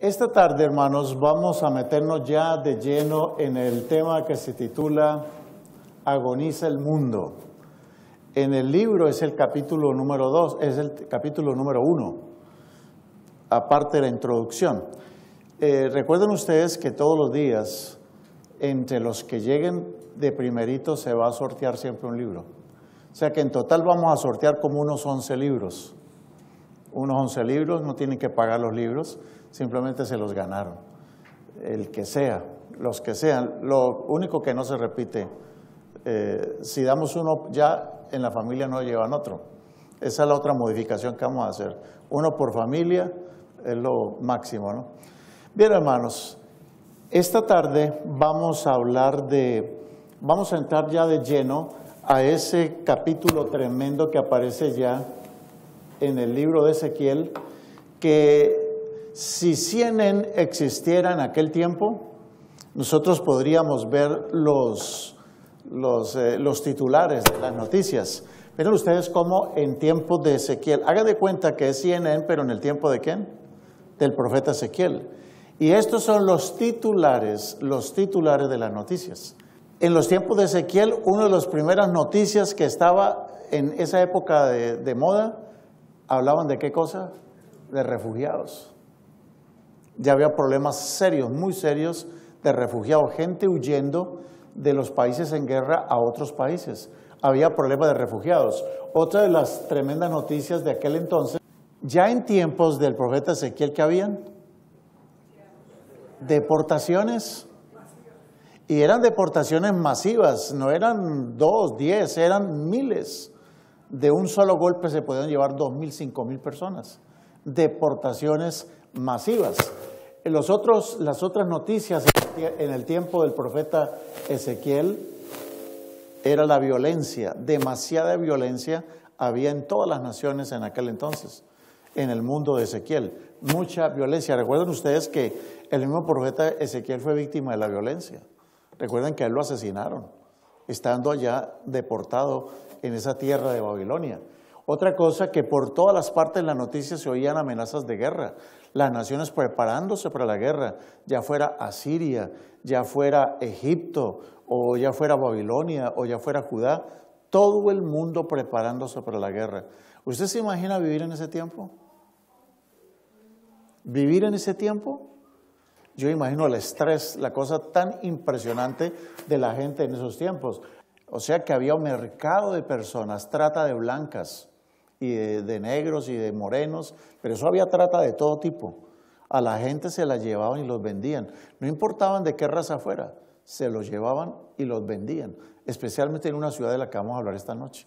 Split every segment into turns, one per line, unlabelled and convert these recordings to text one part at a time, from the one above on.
Esta tarde, hermanos, vamos a meternos ya de lleno en el tema que se titula Agoniza el mundo. En el libro es el capítulo número 2, es el capítulo número 1, aparte de la introducción. Eh, recuerden ustedes que todos los días, entre los que lleguen de primerito, se va a sortear siempre un libro. O sea que en total vamos a sortear como unos 11 libros. Unos 11 libros, no tienen que pagar los libros simplemente se los ganaron. El que sea, los que sean. Lo único que no se repite, eh, si damos uno ya en la familia no llevan otro. Esa es la otra modificación que vamos a hacer. Uno por familia es lo máximo, ¿no? Bien, hermanos, esta tarde vamos a hablar de, vamos a entrar ya de lleno a ese capítulo tremendo que aparece ya en el libro de Ezequiel, que si CNN existiera en aquel tiempo, nosotros podríamos ver eh, los, titulares de las noticias. Miren ustedes cómo en tiempo de Ezequiel, haga de cuenta que es CNN, pero en el tiempo de quién? Del profeta Ezequiel. Y estos son los titulares, los titulares de las noticias. En los tiempos de Ezequiel, una de las primeras noticias que estaba en esa época de moda, hablaban de qué cosa? De refugiados ya había problemas serios, muy serios, de refugiados, gente huyendo de los países en guerra a otros países. Había problemas de refugiados. Otra de las tremendas noticias de aquel entonces, ya en tiempos del profeta Ezequiel, ¿qué habían? Deportaciones. Y eran deportaciones masivas, no eran dos, diez, eran miles. De un solo golpe se podían llevar dos mil, cinco mil personas. Deportaciones masivas las otras noticias en el tiempo del profeta Ezequiel era la violencia, demasiada violencia había en todas las naciones en aquel entonces, en el mundo de Ezequiel, mucha violencia. Recuerden ustedes que el mismo profeta Ezequiel fue víctima de la violencia. Recuerden que a él lo asesinaron, estando allá deportado en esa tierra de Babilonia. Otra cosa que por todas las partes de la noticia se oían amenazas de guerra, las naciones preparándose para la guerra, ya fuera Asiria, ya fuera Egipto, o ya fuera Babilonia, o ya fuera Judá, todo el mundo preparándose para la guerra. ¿Usted se imagina vivir en ese tiempo? ¿Vivir en ese tiempo? Yo imagino el estrés, la cosa tan impresionante de la gente en esos tiempos. O sea que había un mercado de personas, trata de blancas, y de, negros y de morenos, pero eso había trata de todo tipo. A la gente se la llevaban y los vendían. No importaban de qué raza fuera, se los llevaban y los vendían, especialmente en una ciudad de la que vamos a hablar esta noche.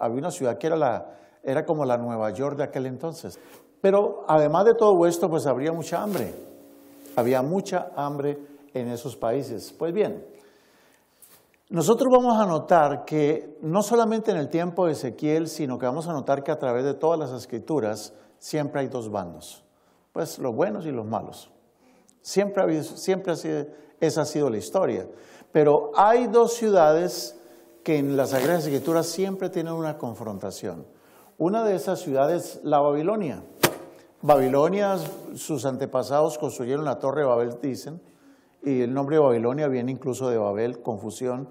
Había una ciudad que era, la, era como la Nueva York de aquel entonces. Pero además de todo esto, pues habría mucha hambre. Había mucha hambre en esos países. Pues bien, nosotros vamos a notar que no solamente en el tiempo de Ezequiel, sino que vamos a notar que a través de todas las escrituras siempre hay dos bandos, pues los buenos y los malos. Siempre, ha sido, esa ha sido la historia. Pero hay dos ciudades que en las Sagradas Escrituras siempre tienen una confrontación. Una de esas ciudades es la Babilonia. Babilonia, sus antepasados construyeron la Torre de Babel, dicen, y el nombre de Babilonia viene incluso de Babel, confusión.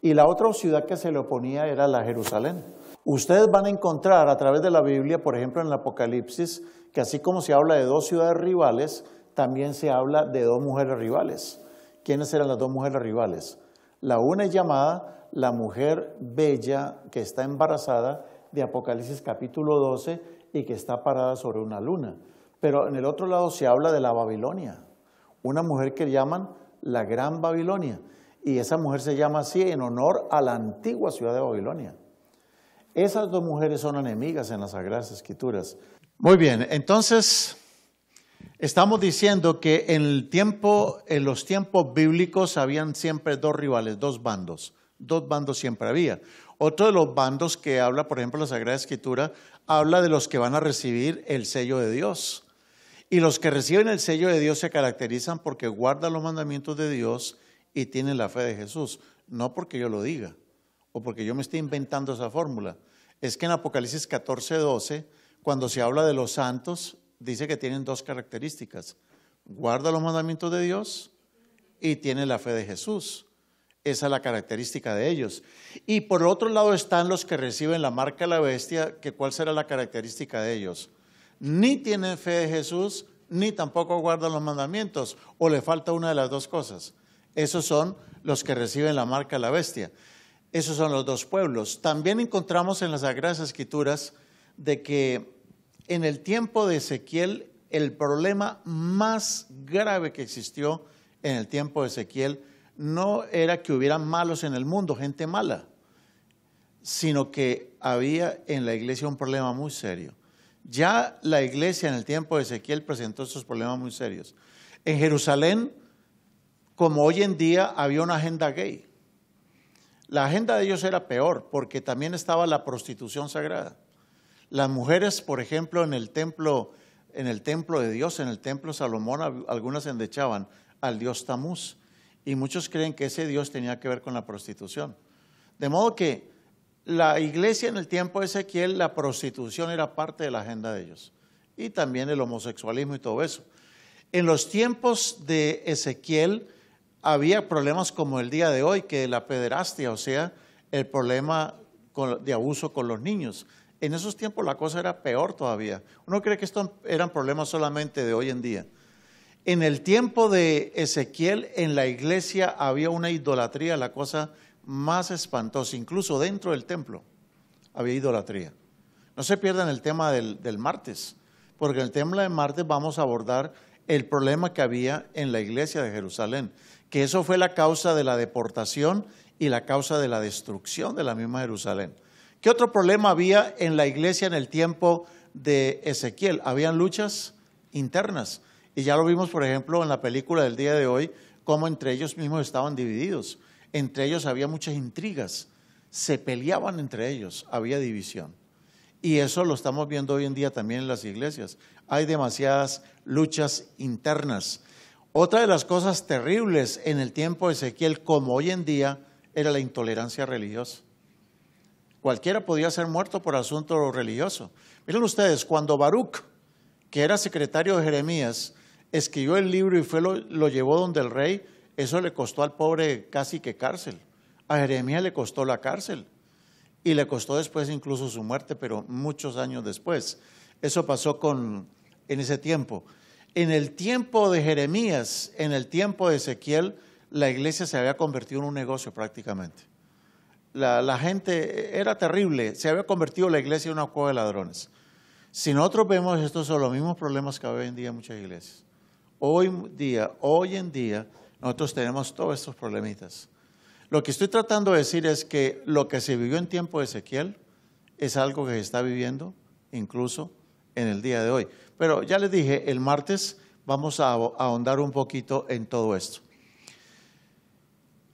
Y la otra ciudad que se le oponía era la Jerusalén. Ustedes van a encontrar a través de la Biblia, por ejemplo en el Apocalipsis, que así como se habla de dos ciudades rivales, también se habla de dos mujeres rivales. ¿Quiénes eran las dos mujeres rivales? La una es llamada la mujer bella que está embarazada de Apocalipsis capítulo 12 y que está parada sobre una luna. Pero en el otro lado se habla de la Babilonia una mujer que llaman la Gran Babilonia. Y esa mujer se llama así en honor a la antigua ciudad de Babilonia. Esas dos mujeres son enemigas en las Sagradas Escrituras. Muy bien, entonces estamos diciendo que en, tiempo, en los tiempos bíblicos habían siempre dos rivales, dos bandos. Dos bandos siempre había. Otro de los bandos que habla, por ejemplo, la Sagrada Escritura, habla de los que van a recibir el sello de Dios. Y los que reciben el sello de Dios se caracterizan porque guardan los mandamientos de Dios y tienen la fe de Jesús. No porque yo lo diga o porque yo me esté inventando esa fórmula. Es que en Apocalipsis 14, 12, cuando se habla de los santos, dice que tienen dos características. Guarda los mandamientos de Dios y tiene la fe de Jesús. Esa es la característica de ellos. Y por otro lado están los que reciben la marca de la bestia, que cuál será la característica de ellos ni tienen fe de Jesús, ni tampoco guardan los mandamientos, o le falta una de las dos cosas. Esos son los que reciben la marca de la bestia. Esos son los dos pueblos. También encontramos en las Sagradas Escrituras de que en el tiempo de Ezequiel, el problema más grave que existió en el tiempo de Ezequiel no era que hubiera malos en el mundo, gente mala, sino que había en la iglesia un problema muy serio. Ya la iglesia en el tiempo de Ezequiel presentó estos problemas muy serios. En Jerusalén, como hoy en día, había una agenda gay. La agenda de ellos era peor porque también estaba la prostitución sagrada. Las mujeres, por ejemplo, en el templo, en el templo de Dios, en el templo de Salomón, algunas endechaban al dios Tamuz. Y muchos creen que ese dios tenía que ver con la prostitución. De modo que la iglesia en el tiempo de Ezequiel, la prostitución era parte de la agenda de ellos. Y también el homosexualismo y todo eso. En los tiempos de Ezequiel había problemas como el día de hoy, que la pederastia, o sea, el problema de abuso con los niños. En esos tiempos la cosa era peor todavía. Uno cree que estos eran problemas solamente de hoy en día. En el tiempo de Ezequiel, en la iglesia había una idolatría, la cosa más espantosa, incluso dentro del templo, había idolatría. No se pierdan el tema del, del martes, porque en el tema del martes vamos a abordar el problema que había en la iglesia de Jerusalén, que eso fue la causa de la deportación y la causa de la destrucción de la misma Jerusalén. ¿Qué otro problema había en la iglesia en el tiempo de Ezequiel? Habían luchas internas. Y ya lo vimos, por ejemplo, en la película del día de hoy, cómo entre ellos mismos estaban divididos. Entre ellos había muchas intrigas, se peleaban entre ellos, había división. Y eso lo estamos viendo hoy en día también en las iglesias. Hay demasiadas luchas internas. Otra de las cosas terribles en el tiempo de Ezequiel, como hoy en día, era la intolerancia religiosa. Cualquiera podía ser muerto por asunto religioso. Miren ustedes, cuando Baruch, que era secretario de Jeremías, escribió el libro y fue lo llevó donde el rey, eso le costó al pobre casi que cárcel. A Jeremías le costó la cárcel y le costó después incluso su muerte, pero muchos años después. Eso pasó con, en ese tiempo. En el tiempo de Jeremías, en el tiempo de Ezequiel, la iglesia se había convertido en un negocio prácticamente. La, gente e, era terrible, se había convertido la iglesia en una cueva de ladrones. Si nosotros vemos estos son los mismos problemas que hoy en día muchas iglesias. Hoy día, hoy en día, nosotros tenemos todos estos problemitas. Lo que estoy tratando de decir es que lo que se vivió en tiempo de Ezequiel es algo que se está viviendo incluso en el día de hoy. Pero ya les dije, el martes vamos a ahondar un poquito en todo esto.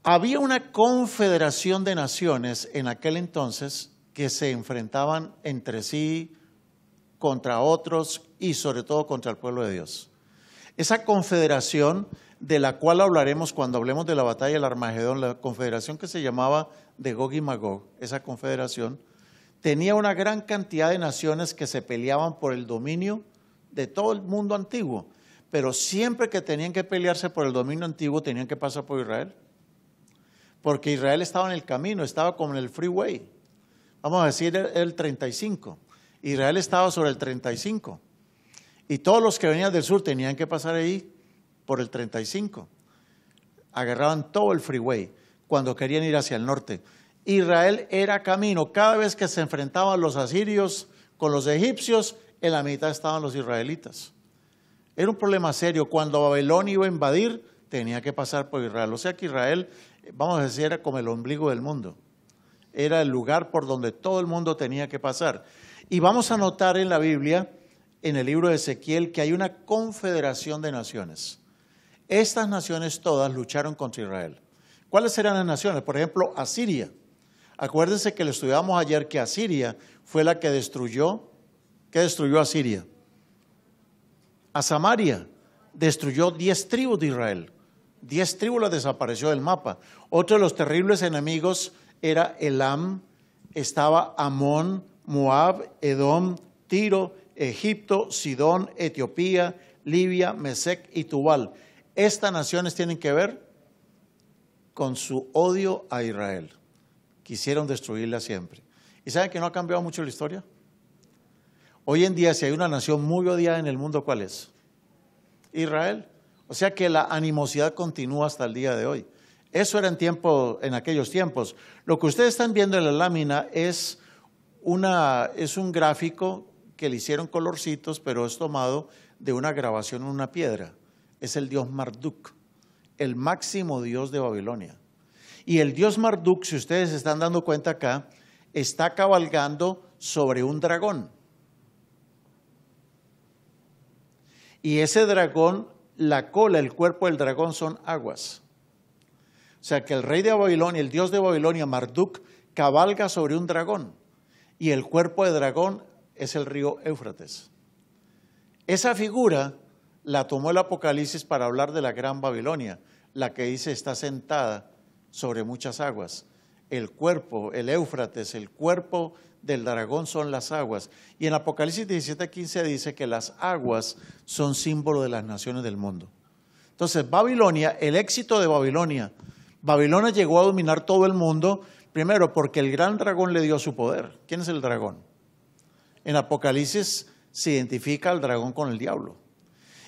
Había una confederación de naciones en aquel entonces que se enfrentaban entre sí, contra otros y sobre todo contra el pueblo de Dios. Esa confederación de la cual hablaremos cuando hablemos de la batalla del Armagedón, la confederación que se llamaba de Gog y Magog, esa confederación, tenía una gran cantidad de naciones que se peleaban por el dominio de todo el mundo antiguo, pero siempre que tenían que pelearse por el dominio antiguo tenían que pasar por Israel, porque Israel estaba en el camino, estaba como en el freeway, vamos a decir el 35, Israel estaba sobre el 35, y todos los que venían del sur tenían que pasar ahí, por el 35. Agarraban todo el freeway cuando querían ir hacia el norte. Israel era camino. Cada vez que se enfrentaban los asirios con los egipcios, en la mitad estaban los israelitas. Era un problema serio. Cuando Babilonia iba a invadir, tenía que pasar por Israel. O sea que Israel, vamos a decir, era como el ombligo del mundo. Era el lugar por donde todo el mundo tenía que pasar. Y vamos a notar en la Biblia, en el libro de Ezequiel, que hay una confederación de naciones. Estas naciones todas lucharon contra Israel. ¿Cuáles eran las naciones? Por ejemplo, Asiria. Acuérdense que le estudiamos ayer que Asiria fue la que destruyó, que destruyó a Siria. A Samaria destruyó diez tribus de Israel. Diez tribus las desapareció del mapa. Otro de los terribles enemigos era Elam, estaba Amón, Moab, Edom, Tiro, Egipto, Sidón, Etiopía, Libia, Mesec y Tubal estas naciones tienen que ver con su odio a Israel. Quisieron destruirla siempre. ¿Y saben que no ha cambiado mucho la historia? Hoy en día, si hay una nación muy odiada en el mundo, ¿cuál es? Israel. O sea que la animosidad continúa hasta el día de hoy. Eso era en, tiempo, en aquellos tiempos. Lo que ustedes están viendo en la lámina es, una, es un gráfico que le hicieron colorcitos, pero es tomado de una grabación en una piedra es el dios Marduk, el máximo dios de Babilonia. Y el dios Marduk, si ustedes se están dando cuenta acá, está cabalgando sobre un dragón. Y ese dragón, la cola, el cuerpo del dragón son aguas. O sea que el rey de Babilonia, el dios de Babilonia, Marduk, cabalga sobre un dragón. Y el cuerpo de dragón es el río Éufrates. Esa figura la tomó el Apocalipsis para hablar de la gran Babilonia, la que dice está sentada sobre muchas aguas. El cuerpo, el Éufrates, el cuerpo del dragón son las aguas. Y en Apocalipsis 17:15 dice que las aguas son símbolo de las naciones del mundo. Entonces, Babilonia, el éxito de Babilonia. Babilonia llegó a dominar todo el mundo, primero porque el gran dragón le dio su poder. ¿Quién es el dragón? En Apocalipsis se identifica al dragón con el diablo.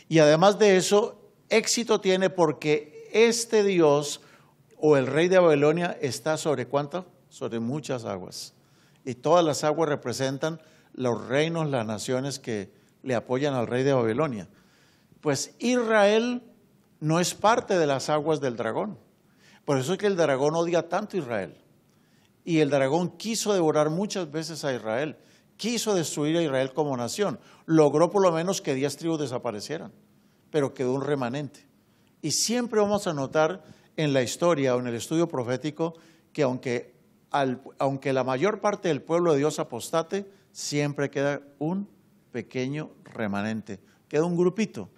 Y además de eso, éxito tiene porque este Dios o el rey de Babilonia está sobre cuánto? Sobre muchas aguas. Y todas las aguas representan los reinos, las naciones que le apoyan al rey de Babilonia. Pues Israel no es parte de las aguas del dragón. Por eso es que el dragón odia tanto a Israel. Y el dragón quiso devorar muchas veces a Israel quiso destruir a Israel como nación. Logró por lo menos que diez tribus desaparecieran, pero quedó un remanente. Y siempre vamos a notar en la historia o en el estudio profético que aunque, aunque la mayor parte del pueblo de Dios apostate, siempre queda un pequeño remanente, queda un grupito.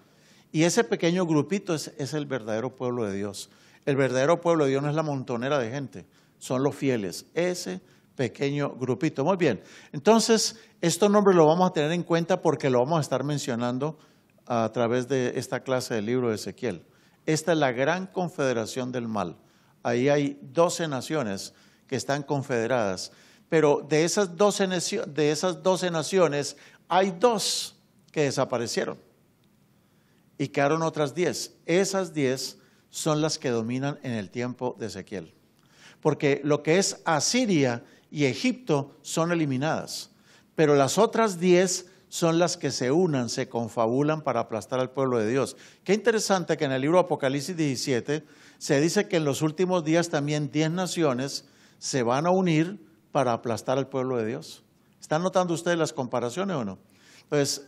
Y ese pequeño grupito es, es el verdadero pueblo de Dios. El verdadero pueblo de Dios no es la montonera de gente, son los fieles. Ese pequeño grupito. Muy bien, entonces estos nombres lo vamos a tener en cuenta porque lo vamos a estar mencionando a través de esta clase del libro de Ezequiel. Esta es la gran confederación del mal. Ahí hay 12 naciones que están confederadas, pero de esas 12, de esas 12 naciones hay dos que desaparecieron y quedaron otras 10. Esas 10 son las que dominan en el tiempo de Ezequiel. Porque lo que es Asiria y Egipto son eliminadas, pero las otras diez son las que se unan, se confabulan para aplastar al pueblo de Dios. Qué interesante que en el libro Apocalipsis 17 se dice que en los últimos días también diez naciones se van a unir para aplastar al pueblo de Dios. ¿Están notando ustedes las comparaciones o no? Entonces,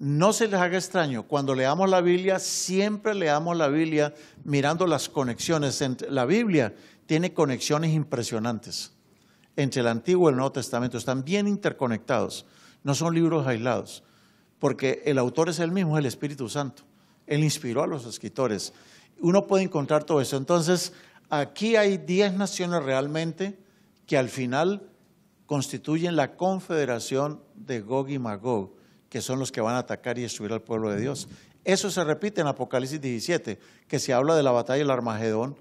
no se les haga extraño, cuando leamos la Biblia, siempre leamos la Biblia mirando las conexiones. La Biblia tiene conexiones impresionantes entre el Antiguo y el Nuevo Testamento, están bien interconectados, no son libros aislados, porque el autor es el mismo, el Espíritu Santo. Él inspiró a los escritores. Uno puede encontrar todo eso. Entonces, aquí hay diez naciones realmente que al final constituyen la confederación de Gog y Magog, que son los que van a atacar y destruir al pueblo de Dios. Eso se repite en Apocalipsis 17, que se habla de la batalla del Armagedón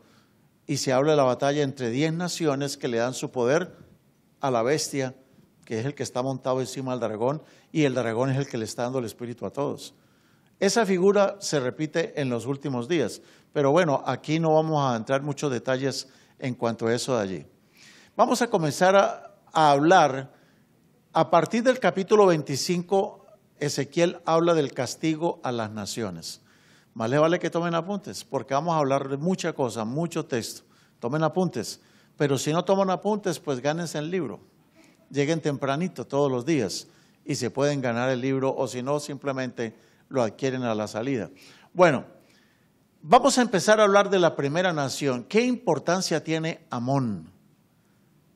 y se habla de la batalla entre diez naciones que le dan su poder a la bestia, que es el que está montado encima del dragón, y el dragón es el que le está dando el espíritu a todos. Esa figura se repite en los últimos días, pero bueno, aquí no vamos a entrar muchos detalles en cuanto a eso de allí. Vamos a comenzar a, hablar, a partir del capítulo 25, Ezequiel habla del castigo a las naciones. Más vale que tomen apuntes, porque vamos a hablar de mucha cosa, mucho texto. Tomen apuntes. Pero si no toman apuntes, pues gánense el libro. Lleguen tempranito todos los días y se pueden ganar el libro o si no, simplemente lo adquieren a la salida. Bueno, vamos a empezar a hablar de la primera nación. ¿Qué importancia tiene Amón?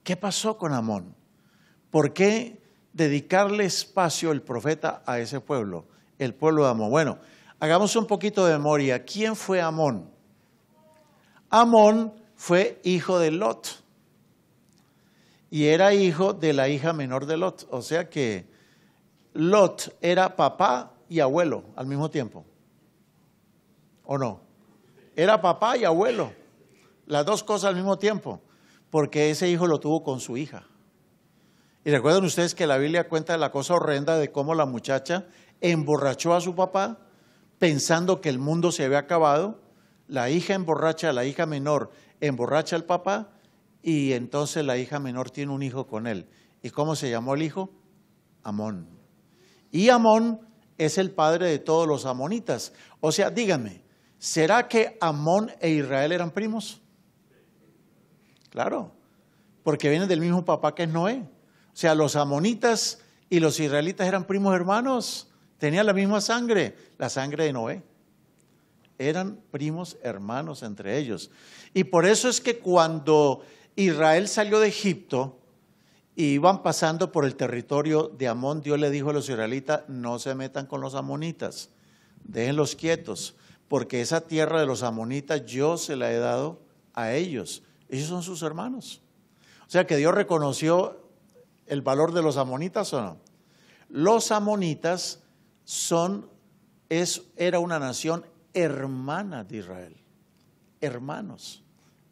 ¿Qué pasó con Amón? ¿Por qué dedicarle espacio el profeta a ese pueblo, el pueblo de Amón? Bueno, hagamos un poquito de memoria. ¿Quién fue Amón? Amón fue hijo de Lot. Y era hijo de la hija menor de Lot. O sea que Lot era papá y abuelo al mismo tiempo. ¿O no? Era papá y abuelo. Las dos cosas al mismo tiempo. Porque ese hijo lo tuvo con su hija. Y recuerden ustedes que la Biblia cuenta la cosa horrenda de cómo la muchacha emborrachó a su papá pensando que el mundo se había acabado. La hija emborracha a la hija menor emborracha al papá y entonces la hija menor tiene un hijo con él. ¿Y cómo se llamó el hijo? Amón. Y Amón es el padre de todos los amonitas. O sea, dígame, ¿será que Amón e Israel eran primos? Claro, porque vienen del mismo papá que es Noé. O sea, los amonitas y los israelitas eran primos hermanos, tenían la misma sangre, la sangre de Noé eran primos hermanos entre ellos. Y por eso es que cuando Israel salió de Egipto y iban pasando por el territorio de Amón, Dios le dijo a los israelitas, no se metan con los amonitas, déjenlos quietos, porque esa tierra de los amonitas yo se la he dado a ellos. Ellos son sus hermanos. O sea que Dios reconoció el valor de los amonitas o no. Los amonitas son, es, era una nación hermana de Israel. Hermanos,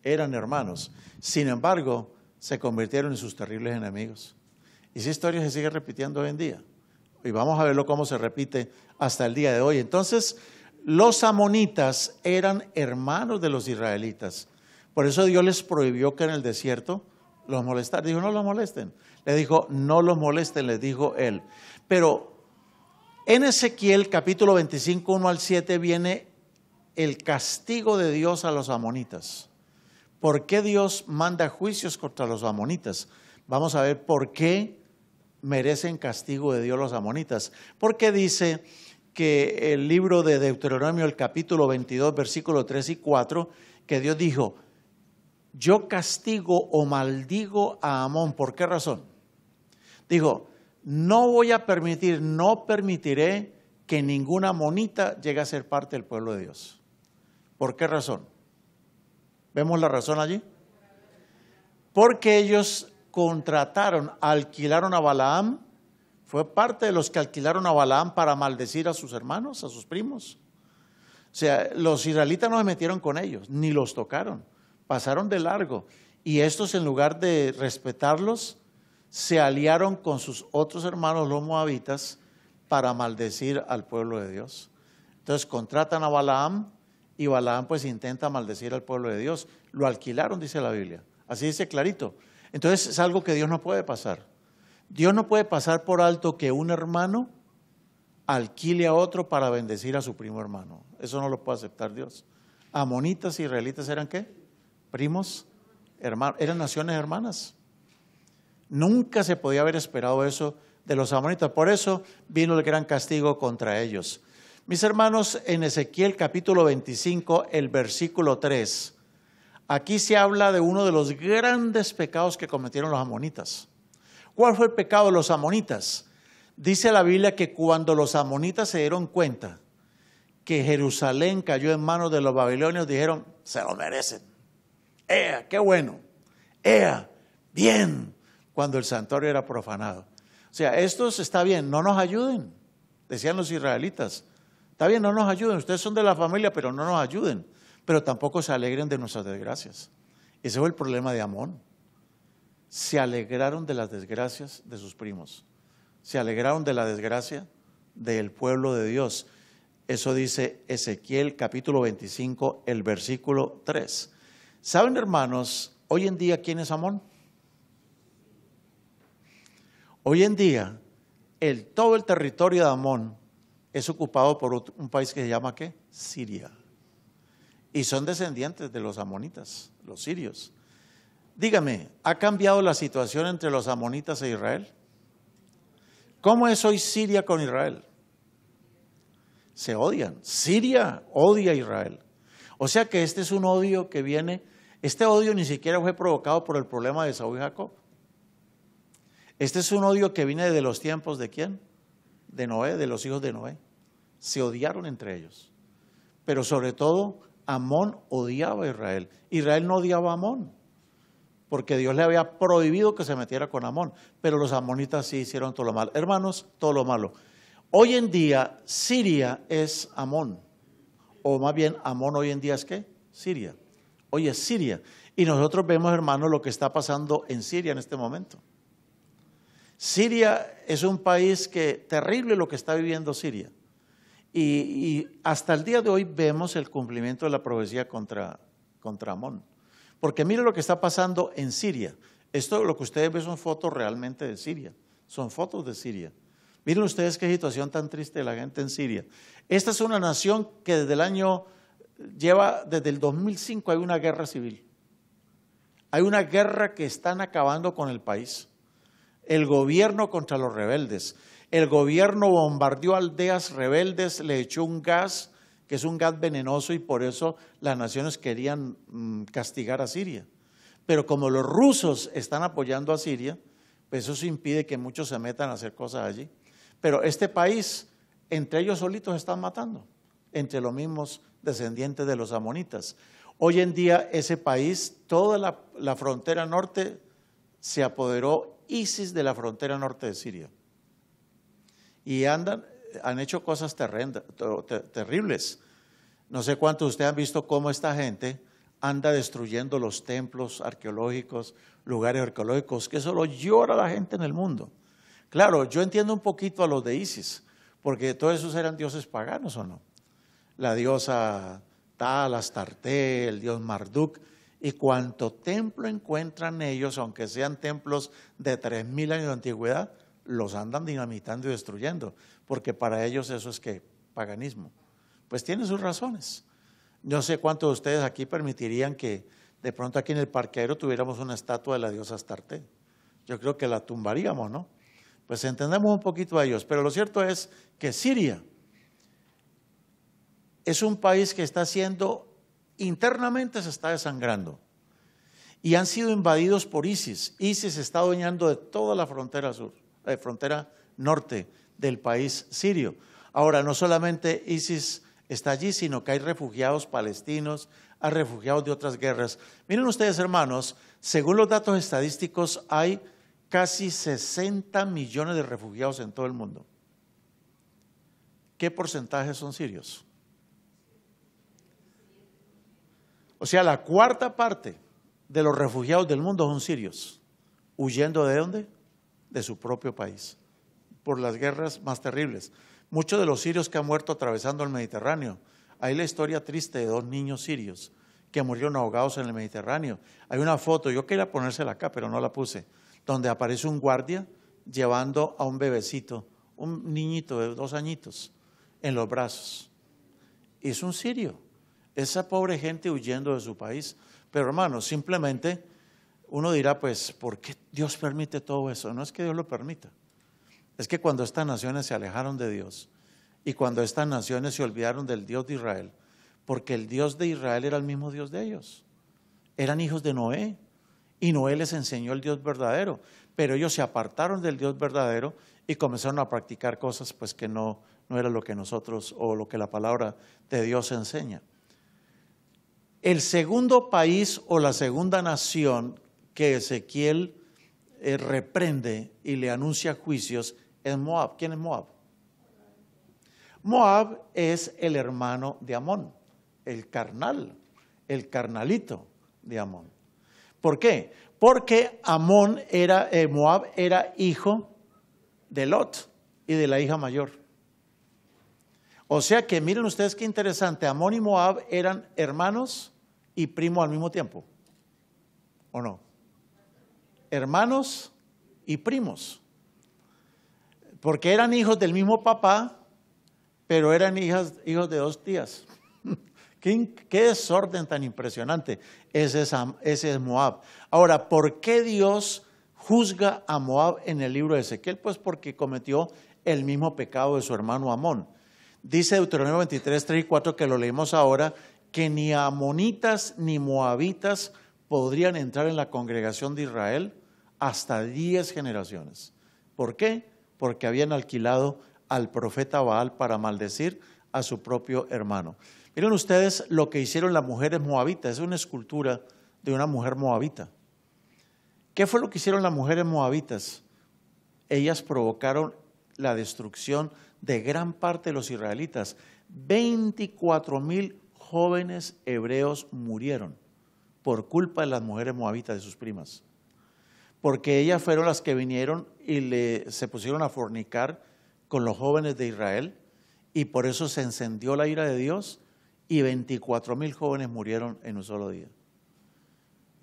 eran hermanos. Sin embargo, se convirtieron en sus terribles enemigos. Y esa historia se sigue repitiendo hoy en día. Y vamos a verlo cómo se repite hasta el día de hoy. Entonces, los amonitas eran hermanos de los israelitas. Por eso Dios les prohibió que en el desierto los molestaran. Dijo, no los molesten. Le dijo, no los molesten, les dijo él. Pero en Ezequiel capítulo 25, 1 al 7 viene el castigo de Dios a los amonitas. ¿Por qué Dios manda juicios contra los amonitas? Vamos a ver por qué merecen castigo de Dios los amonitas. Porque dice que el libro de Deuteronomio, el capítulo 22, versículo 3 y 4, que Dios dijo, yo castigo o maldigo a Amón. ¿Por qué razón? Dijo, no voy a permitir, no permitiré que ninguna monita llegue a ser parte del pueblo de Dios. ¿Por qué razón? ¿Vemos la razón allí? Porque ellos contrataron, alquilaron a Balaam, fue parte de los que alquilaron a Balaam para maldecir a sus hermanos, a sus primos. O sea, los israelitas no se metieron con ellos, ni los tocaron, pasaron de largo. Y estos en lugar de respetarlos, se aliaron con sus otros hermanos los moabitas para maldecir al pueblo de Dios. Entonces contratan a Balaam y Balaam pues intenta maldecir al pueblo de Dios. Lo alquilaron, dice la Biblia. Así dice clarito. Entonces es algo que Dios no puede pasar. Dios no puede pasar por alto que un hermano alquile a otro para bendecir a su primo hermano. Eso no lo puede aceptar Dios. Amonitas y israelitas eran qué? Primos, hermanos, eran naciones hermanas. Nunca se podía haber esperado eso de los amonitas. Por eso vino el gran castigo contra ellos. Mis hermanos, en Ezequiel capítulo 25, el versículo 3, aquí se habla de uno de los grandes pecados que cometieron los amonitas. ¿Cuál fue el pecado de los amonitas? Dice la Biblia que cuando los amonitas se dieron cuenta que Jerusalén cayó en manos de los babilonios, dijeron, se lo merecen. ¡Ea, qué bueno! ¡Ea, bien! cuando el santuario era profanado. O sea, estos está bien, no nos ayuden, decían los israelitas. Está bien, no nos ayuden, ustedes son de la familia, pero no nos ayuden. Pero tampoco se alegren de nuestras desgracias. Ese fue el problema de Amón. Se alegraron de las desgracias de sus primos. Se alegraron de la desgracia del pueblo de Dios. Eso dice Ezequiel capítulo 25, el versículo 3. ¿Saben, hermanos, hoy en día quién es Amón? Hoy en día, todo el territorio de Amón es ocupado por un país que se llama ¿qué? Siria. Y son descendientes de los amonitas, los sirios. Dígame, ¿ha cambiado la situación entre los amonitas e Israel? ¿Cómo es hoy Siria con Israel? Se odian. Siria odia a Israel. O sea que este es un odio que viene, este odio ni siquiera fue provocado por el problema de Saúl y Jacob. Este es un odio que viene de los tiempos de quién? De Noé, de los hijos de Noé. Se odiaron entre ellos. Pero sobre todo, Amón odiaba a Israel. Israel no odiaba a Amón, porque Dios le había prohibido que se metiera con Amón. Pero los amonitas sí hicieron todo lo malo. Hermanos, todo lo malo. Hoy en día, Siria es Amón. O más bien, Amón hoy en día es qué? Siria. Hoy es Siria. Y nosotros vemos, hermanos, lo que está pasando en Siria en este momento. Siria es un país que terrible lo que está viviendo Siria. Y, hasta el día de hoy vemos el cumplimiento de la profecía contra, contra Amón. Porque mire lo que está pasando en Siria. Esto lo que ustedes ven son fotos realmente de Siria. Son fotos de Siria. Miren ustedes qué situación tan triste de la gente en Siria. Esta es una nación que desde el año, lleva, desde el 2005 hay una guerra civil. Hay una guerra que están acabando con el país el gobierno contra los rebeldes. El gobierno bombardeó aldeas rebeldes, le echó un gas, que es un gas venenoso, y por eso las naciones querían mm, castigar a Siria. Pero como los rusos están apoyando a Siria, pues eso impide que muchos se metan a hacer cosas allí. Pero este país, entre ellos solitos están matando, entre los mismos descendientes de los amonitas. Hoy en día ese país, toda la frontera norte se apoderó ISIS de la frontera norte de Siria. Y andan, han hecho cosas terribles. No sé cuántos de ustedes han visto cómo esta gente anda destruyendo los templos arqueológicos, lugares arqueológicos, que solo llora la gente en el mundo. Claro, yo entiendo un poquito a los de ISIS, porque todos esos eran dioses paganos o no. La diosa Tal, Astarte, el dios Marduk, y cuanto templo encuentran ellos, aunque sean templos de 3.000 años de antigüedad, los andan dinamitando y destruyendo, porque para ellos eso es que paganismo. Pues tiene sus razones. No sé cuántos de ustedes aquí permitirían que de pronto aquí en el parquero tuviéramos una estatua de la diosa Astarte. Yo creo que la tumbaríamos, ¿no? Pues entendemos un poquito a ellos, pero lo cierto es que Siria es un país que está siendo internamente se está desangrando y han sido invadidos por ISIS. ISIS está adueñando de toda la frontera sur, eh, frontera norte del país sirio. Ahora, no solamente ISIS está allí, sino que hay refugiados palestinos, hay refugiados de otras guerras. Miren ustedes, hermanos, según los datos estadísticos, hay casi 60 millones de refugiados en todo el mundo. ¿Qué porcentaje son sirios? O sea, la cuarta parte de los refugiados del mundo son sirios, huyendo de dónde? De su propio país, por las guerras más terribles. Muchos de los sirios que han muerto atravesando el Mediterráneo. Hay la historia triste de dos niños sirios que murieron ahogados en el Mediterráneo. Hay una foto, yo quería ponérsela acá, pero no la puse, donde aparece un guardia llevando a un bebecito, un niñito de dos añitos, en los brazos. Es un sirio esa pobre gente huyendo de su país. Pero hermano, simplemente uno dirá, pues, ¿por qué Dios permite todo eso? No es que Dios lo permita. Es que cuando estas naciones se alejaron de Dios y cuando estas naciones se olvidaron del Dios de Israel, porque el Dios de Israel era el mismo Dios de ellos. Eran hijos de Noé y Noé les enseñó el Dios verdadero, pero ellos se apartaron del Dios verdadero y comenzaron a practicar cosas pues que no no era lo que nosotros o lo que la palabra de Dios enseña. El segundo país o la segunda nación que Ezequiel eh, reprende y le anuncia juicios es Moab. ¿Quién es Moab? Moab es el hermano de Amón, el carnal, el carnalito de Amón. ¿Por qué? Porque Amón era, eh, Moab era hijo de Lot y de la hija mayor. O sea que miren ustedes qué interesante, Amón y Moab eran hermanos y primo al mismo tiempo? ¿O no? Hermanos y primos. Porque eran hijos del mismo papá, pero eran hijas, hijos de dos tías. ¿Qué, desorden tan impresionante es, ese es Moab. Ahora, ¿por qué Dios juzga a Moab en el libro de Ezequiel? Pues porque cometió el mismo pecado de su hermano Amón. Dice Deuteronomio 23, 3 y 4 que lo leímos ahora que ni amonitas ni moabitas podrían entrar en la congregación de Israel hasta diez generaciones. ¿Por qué? Porque habían alquilado al profeta Baal para maldecir a su propio hermano. Miren ustedes lo que hicieron las mujeres moabitas. Es una escultura de una mujer moabita. ¿Qué fue lo que hicieron las mujeres moabitas? Ellas provocaron la destrucción de gran parte de los israelitas. 24 mil jóvenes hebreos murieron por culpa de las mujeres moabitas de sus primas, porque ellas fueron las que vinieron y le, se pusieron a fornicar con los jóvenes de Israel y por eso se encendió la ira de Dios y 24 mil jóvenes murieron en un solo día.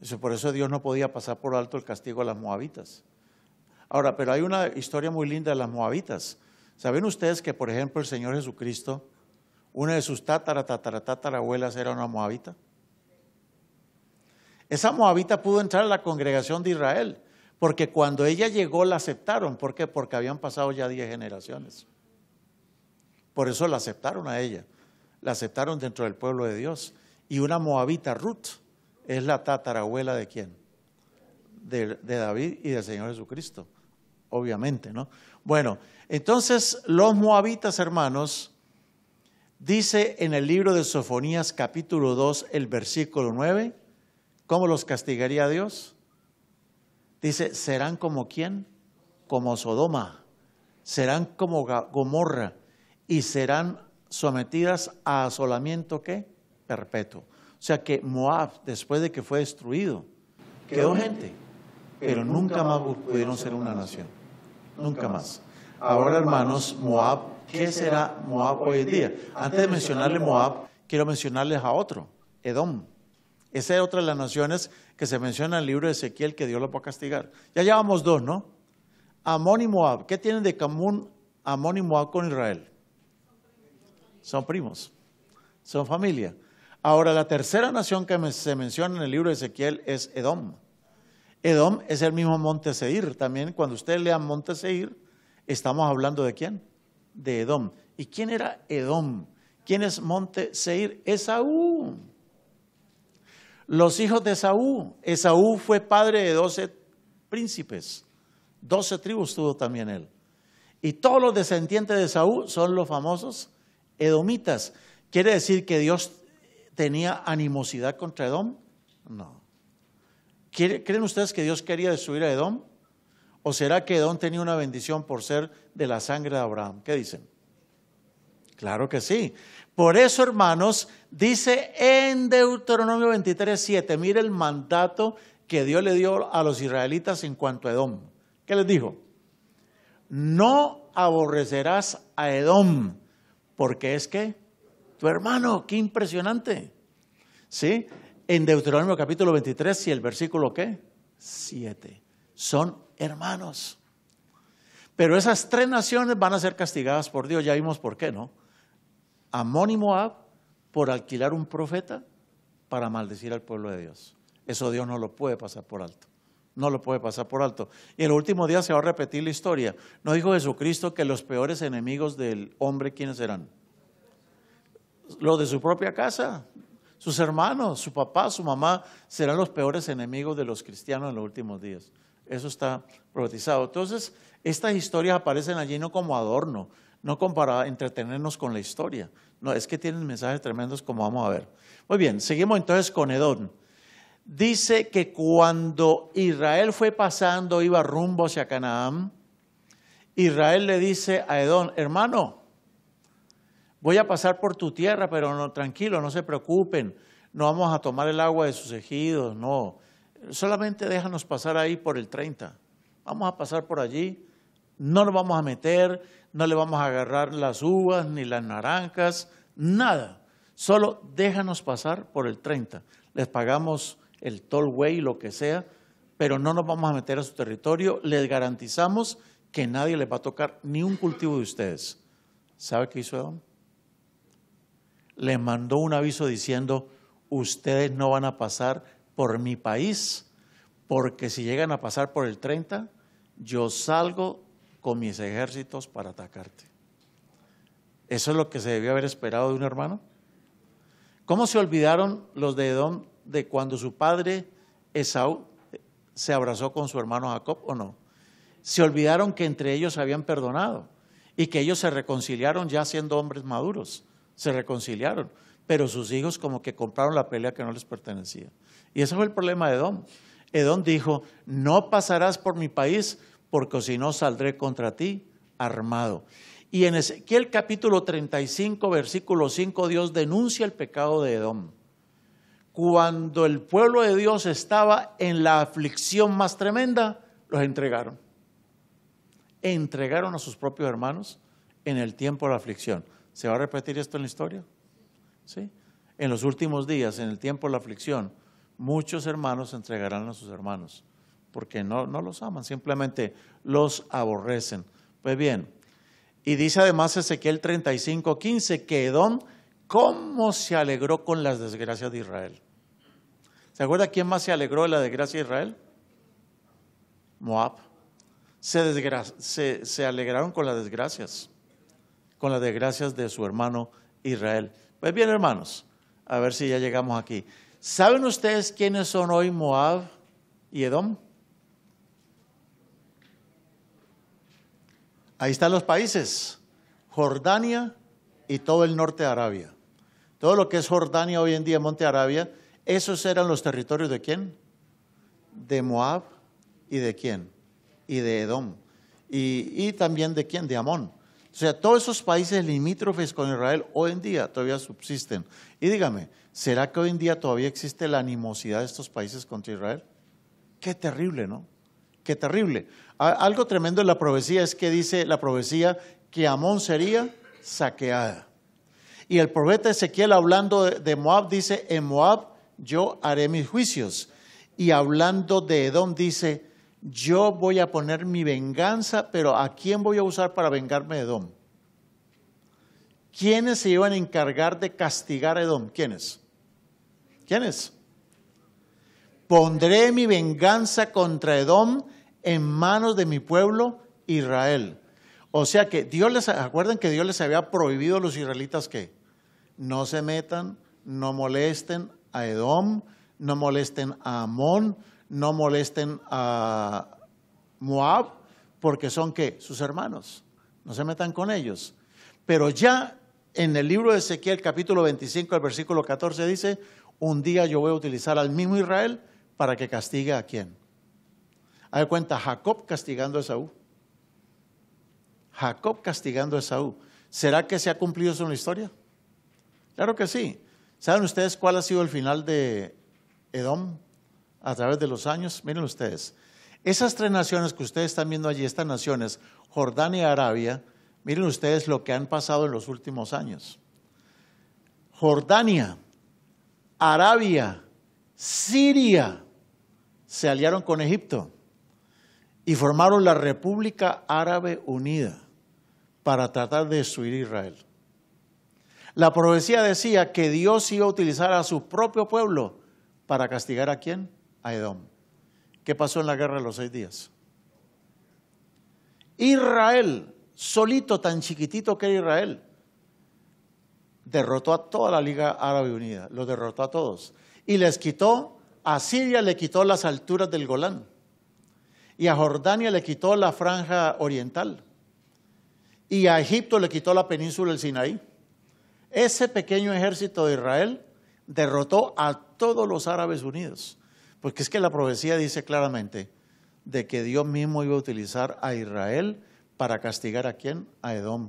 Eso, por eso Dios no podía pasar por alto el castigo a las moabitas. Ahora, pero hay una historia muy linda de las moabitas. ¿Saben ustedes que, por ejemplo, el Señor Jesucristo una de sus tataratataratatarabuelas era una moabita. Esa moabita pudo entrar a la congregación de Israel, porque cuando ella llegó la aceptaron. ¿Por qué? Porque habían pasado ya diez generaciones. Por eso la aceptaron a ella. La aceptaron dentro del pueblo de Dios. Y una moabita, Ruth, es la tatarabuela de quién? de David y del Señor Jesucristo. Obviamente, ¿no? Bueno, entonces los moabitas, hermanos, Dice en el libro de Sofonías capítulo 2, el versículo 9, ¿cómo los castigaría Dios? Dice, serán como quién? Como Sodoma, serán como Gomorra y serán sometidas a asolamiento ¿qué? perpetuo. O sea que Moab, después de que fue destruido,
quedó, gente,
pero, nunca más pudieron ser una nación. Nunca más.
Ahora, hermanos,
Moab ¿Qué será Moab hoy día? Antes de mencionarle Moab, quiero mencionarles a otro, Edom. Esa es otra de las naciones que se menciona en el libro de Ezequiel que Dios lo va a castigar. Ya llevamos dos, ¿no? Amón y Moab. ¿Qué tienen de común Amón y Moab con Israel? Son primos, son familia. Ahora, la tercera nación que se menciona en el libro de Ezequiel es Edom. Edom es el mismo Monteseir Seir. También cuando usted lea Monte Seir, estamos hablando de quién? de Edom. ¿Y quién era Edom? ¿Quién es Monte Seir? Esaú. Los hijos de Esaú. Esaú fue padre de doce príncipes. Doce tribus tuvo también él. Y todos los descendientes de Esaú son los famosos edomitas. ¿Quiere decir que Dios tenía animosidad contra Edom? No. ¿Creen ustedes que Dios quería destruir a Edom? ¿O será que Edom tenía una bendición por ser de la sangre de Abraham? ¿Qué dicen? Claro que sí. Por eso, hermanos, dice en Deuteronomio 23, 7, mire el mandato que Dios le dio a los israelitas en cuanto a Edom. ¿Qué les dijo? No aborrecerás a Edom, porque es que tu hermano, qué impresionante. ¿Sí? En Deuteronomio capítulo 23 y el versículo qué? 7. Son hermanos. Pero esas tres naciones van a ser castigadas por Dios, ya vimos por qué, ¿no? Amón y Moab por alquilar un profeta para maldecir al pueblo de Dios. Eso Dios no lo puede pasar por alto. No lo puede pasar por alto. Y en el último día se va a repetir la historia. ¿No dijo Jesucristo que los peores enemigos del hombre, quiénes serán? Los de su propia casa, sus hermanos, su papá, su mamá, serán los peores enemigos de los cristianos en los últimos días. Eso está profetizado. Entonces, estas historias aparecen allí no como adorno, no como para entretenernos con la historia. No, es que tienen mensajes tremendos como vamos a ver. Muy bien, seguimos entonces con Edón. Dice que cuando Israel fue pasando, iba rumbo hacia Canaán, Israel le dice a Edón, hermano, voy a pasar por tu tierra, pero no, tranquilo, no se preocupen, no vamos a tomar el agua de sus ejidos, no, solamente déjanos pasar ahí por el 30. Vamos a pasar por allí, no nos vamos a meter, no le vamos a agarrar las uvas ni las naranjas, nada. Solo déjanos pasar por el 30. Les pagamos el tollway, lo que sea, pero no nos vamos a meter a su territorio. Les garantizamos que nadie les va a tocar ni un cultivo de ustedes. ¿Sabe qué hizo Edom? Le mandó un aviso diciendo, ustedes no van a pasar por mi país, porque si llegan a pasar por el 30, yo salgo con mis ejércitos para atacarte. ¿Eso es lo que se debió haber esperado de un hermano? ¿Cómo se olvidaron los de Edom de cuando su padre Esaú se abrazó con su hermano Jacob o no? Se olvidaron que entre ellos habían perdonado y que ellos se reconciliaron ya siendo hombres maduros. Se reconciliaron pero sus hijos como que compraron la pelea que no les pertenecía. Y ese fue el problema de Edom. Edom dijo, no pasarás por mi país, porque si no saldré contra ti armado. Y en Ezequiel capítulo 35, versículo 5, Dios denuncia el pecado de Edom. Cuando el pueblo de Dios estaba en la aflicción más tremenda, los entregaron. Entregaron a sus propios hermanos en el tiempo de la aflicción. ¿Se va a repetir esto en la historia? En los últimos días, en el tiempo de la aflicción, muchos hermanos se entregarán a sus hermanos, porque no, los aman, simplemente los aborrecen. Pues bien, y dice además Ezequiel 35, 15, que Edom, ¿cómo se alegró con las desgracias de Israel? ¿Se acuerda quién más se alegró de la desgracia de Israel? Moab. Se, se alegraron con las desgracias, con las desgracias de su hermano Israel. Pues bien, hermanos, a ver si ya llegamos aquí. ¿Saben ustedes quiénes son hoy Moab y Edom? Ahí están los países, Jordania y todo el norte de Arabia. Todo lo que es Jordania hoy en día, Monte Arabia, esos eran los territorios de quién? De Moab y de quién? Y de Edom. y también de quién? De Amón. O sea, todos esos países limítrofes con Israel hoy en día todavía subsisten. Y dígame, ¿será que hoy en día todavía existe la animosidad de estos países contra Israel? Qué terrible, ¿no? Qué terrible. Algo tremendo en la profecía es que dice la profecía que Amón sería saqueada. Y el profeta Ezequiel hablando de Moab dice, en Moab yo haré mis juicios. Y hablando de Edom dice, yo voy a poner mi venganza, pero ¿a quién voy a usar para vengarme de Edom? ¿Quiénes se iban a encargar de castigar a Edom? ¿Quiénes? ¿Quiénes? Pondré mi venganza contra Edom en manos de mi pueblo Israel. O sea que Dios les, acuerden que Dios les había prohibido a los israelitas que no se metan, no molesten a Edom, no molesten a Amón, no molesten a Moab porque son que sus hermanos, no se metan con ellos. Pero ya en el libro de Ezequiel capítulo 25, el versículo 14 dice, un día yo voy a utilizar al mismo Israel para que castigue a quién. Hay cuenta Jacob castigando a Esaú. Jacob castigando a Esaú. ¿Será que se ha cumplido eso en la historia? Claro que sí. ¿Saben ustedes cuál ha sido el final de Edom? a través de los años, miren ustedes, esas tres naciones que ustedes están viendo allí, estas naciones, Jordania y Arabia, miren ustedes lo que han pasado en los últimos años. Jordania, Arabia, Siria se aliaron con Egipto y formaron la República Árabe Unida para tratar de destruir Israel. La profecía decía que Dios iba a utilizar a su propio pueblo para castigar a quién? a Edom. ¿Qué pasó en la guerra de los seis días? Israel, solito, tan chiquitito que era Israel, derrotó a toda la Liga Árabe Unida, lo derrotó a todos. Y les quitó, a Siria le quitó las alturas del Golán. Y a Jordania le quitó la franja oriental. Y a Egipto le quitó la península del Sinaí. Ese pequeño ejército de Israel derrotó a todos los árabes unidos. Porque es que la profecía dice claramente de que Dios mismo iba a utilizar a Israel para castigar a quién? A Edom.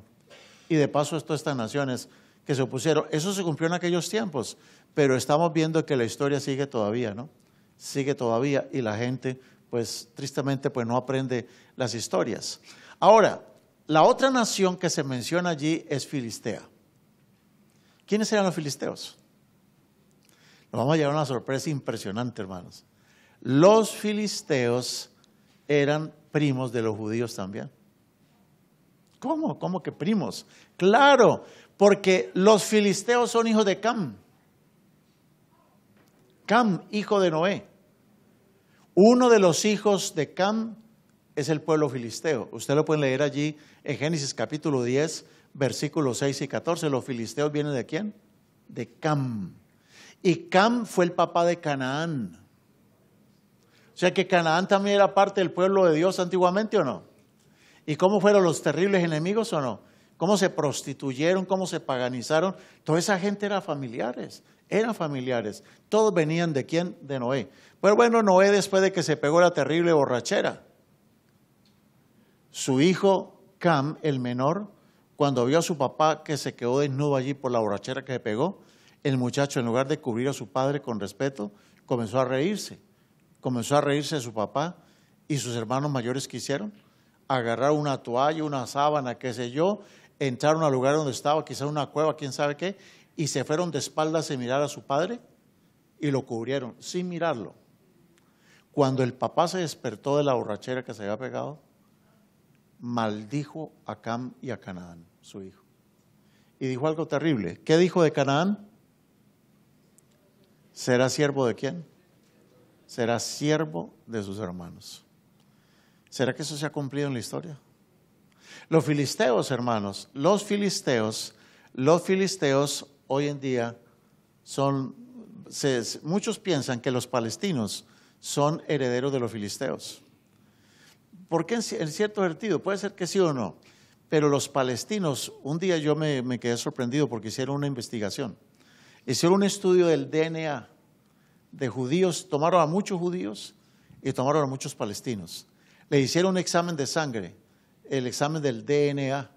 Y de paso esto, estas naciones que se opusieron, eso se cumplió en aquellos tiempos, pero estamos viendo que la historia sigue todavía, ¿no? Sigue todavía y la gente, pues tristemente, pues no aprende las historias. Ahora, la otra nación que se menciona allí es Filistea. ¿Quiénes eran los filisteos? vamos a llevar una sorpresa impresionante, hermanos. Los filisteos eran primos de los judíos también. ¿Cómo? ¿Cómo que primos? Claro, porque los filisteos son hijos de Cam. Cam, hijo de Noé. Uno de los hijos de Cam es el pueblo filisteo. Usted lo puede leer allí en Génesis capítulo 10, versículos 6 y 14. Los filisteos vienen de quién? De Cam. Y Cam fue el papá de Canaán. O sea que Canaán también era parte del pueblo de Dios antiguamente o no. ¿Y cómo fueron los terribles enemigos o no? ¿Cómo se prostituyeron? ¿Cómo se paganizaron? Toda esa gente era familiares, eran familiares. Todos venían de quién? De Noé. Pero bueno, Noé después de que se pegó la terrible borrachera, su hijo Cam, el menor, cuando vio a su papá que se quedó desnudo allí por la borrachera que se pegó, el muchacho, en lugar de cubrir a su padre con respeto, comenzó a reírse. Comenzó a reírse de su papá y sus hermanos mayores quisieron hicieron. Agarraron una toalla, una sábana, qué sé yo, entraron al lugar donde estaba, quizá una cueva, quién sabe qué, y se fueron de espaldas a mirar a su padre y lo cubrieron, sin mirarlo. Cuando el papá se despertó de la borrachera que se había pegado, maldijo a Cam y a Canaán, su hijo. Y dijo algo terrible. ¿Qué dijo de Canaán? ¿Será siervo de quién? Será siervo de sus hermanos. ¿Será que eso se ha cumplido en la historia? Los filisteos, hermanos, los filisteos, los filisteos hoy en día son, muchos piensan que los palestinos son herederos de los filisteos. ¿Por qué en, cierto sentido, puede ser que sí o no, pero los palestinos, un día yo me quedé sorprendido porque hicieron una investigación Hicieron un estudio del DNA de judíos, tomaron a muchos judíos y tomaron a muchos palestinos. Le hicieron un examen de sangre, el examen del DNA,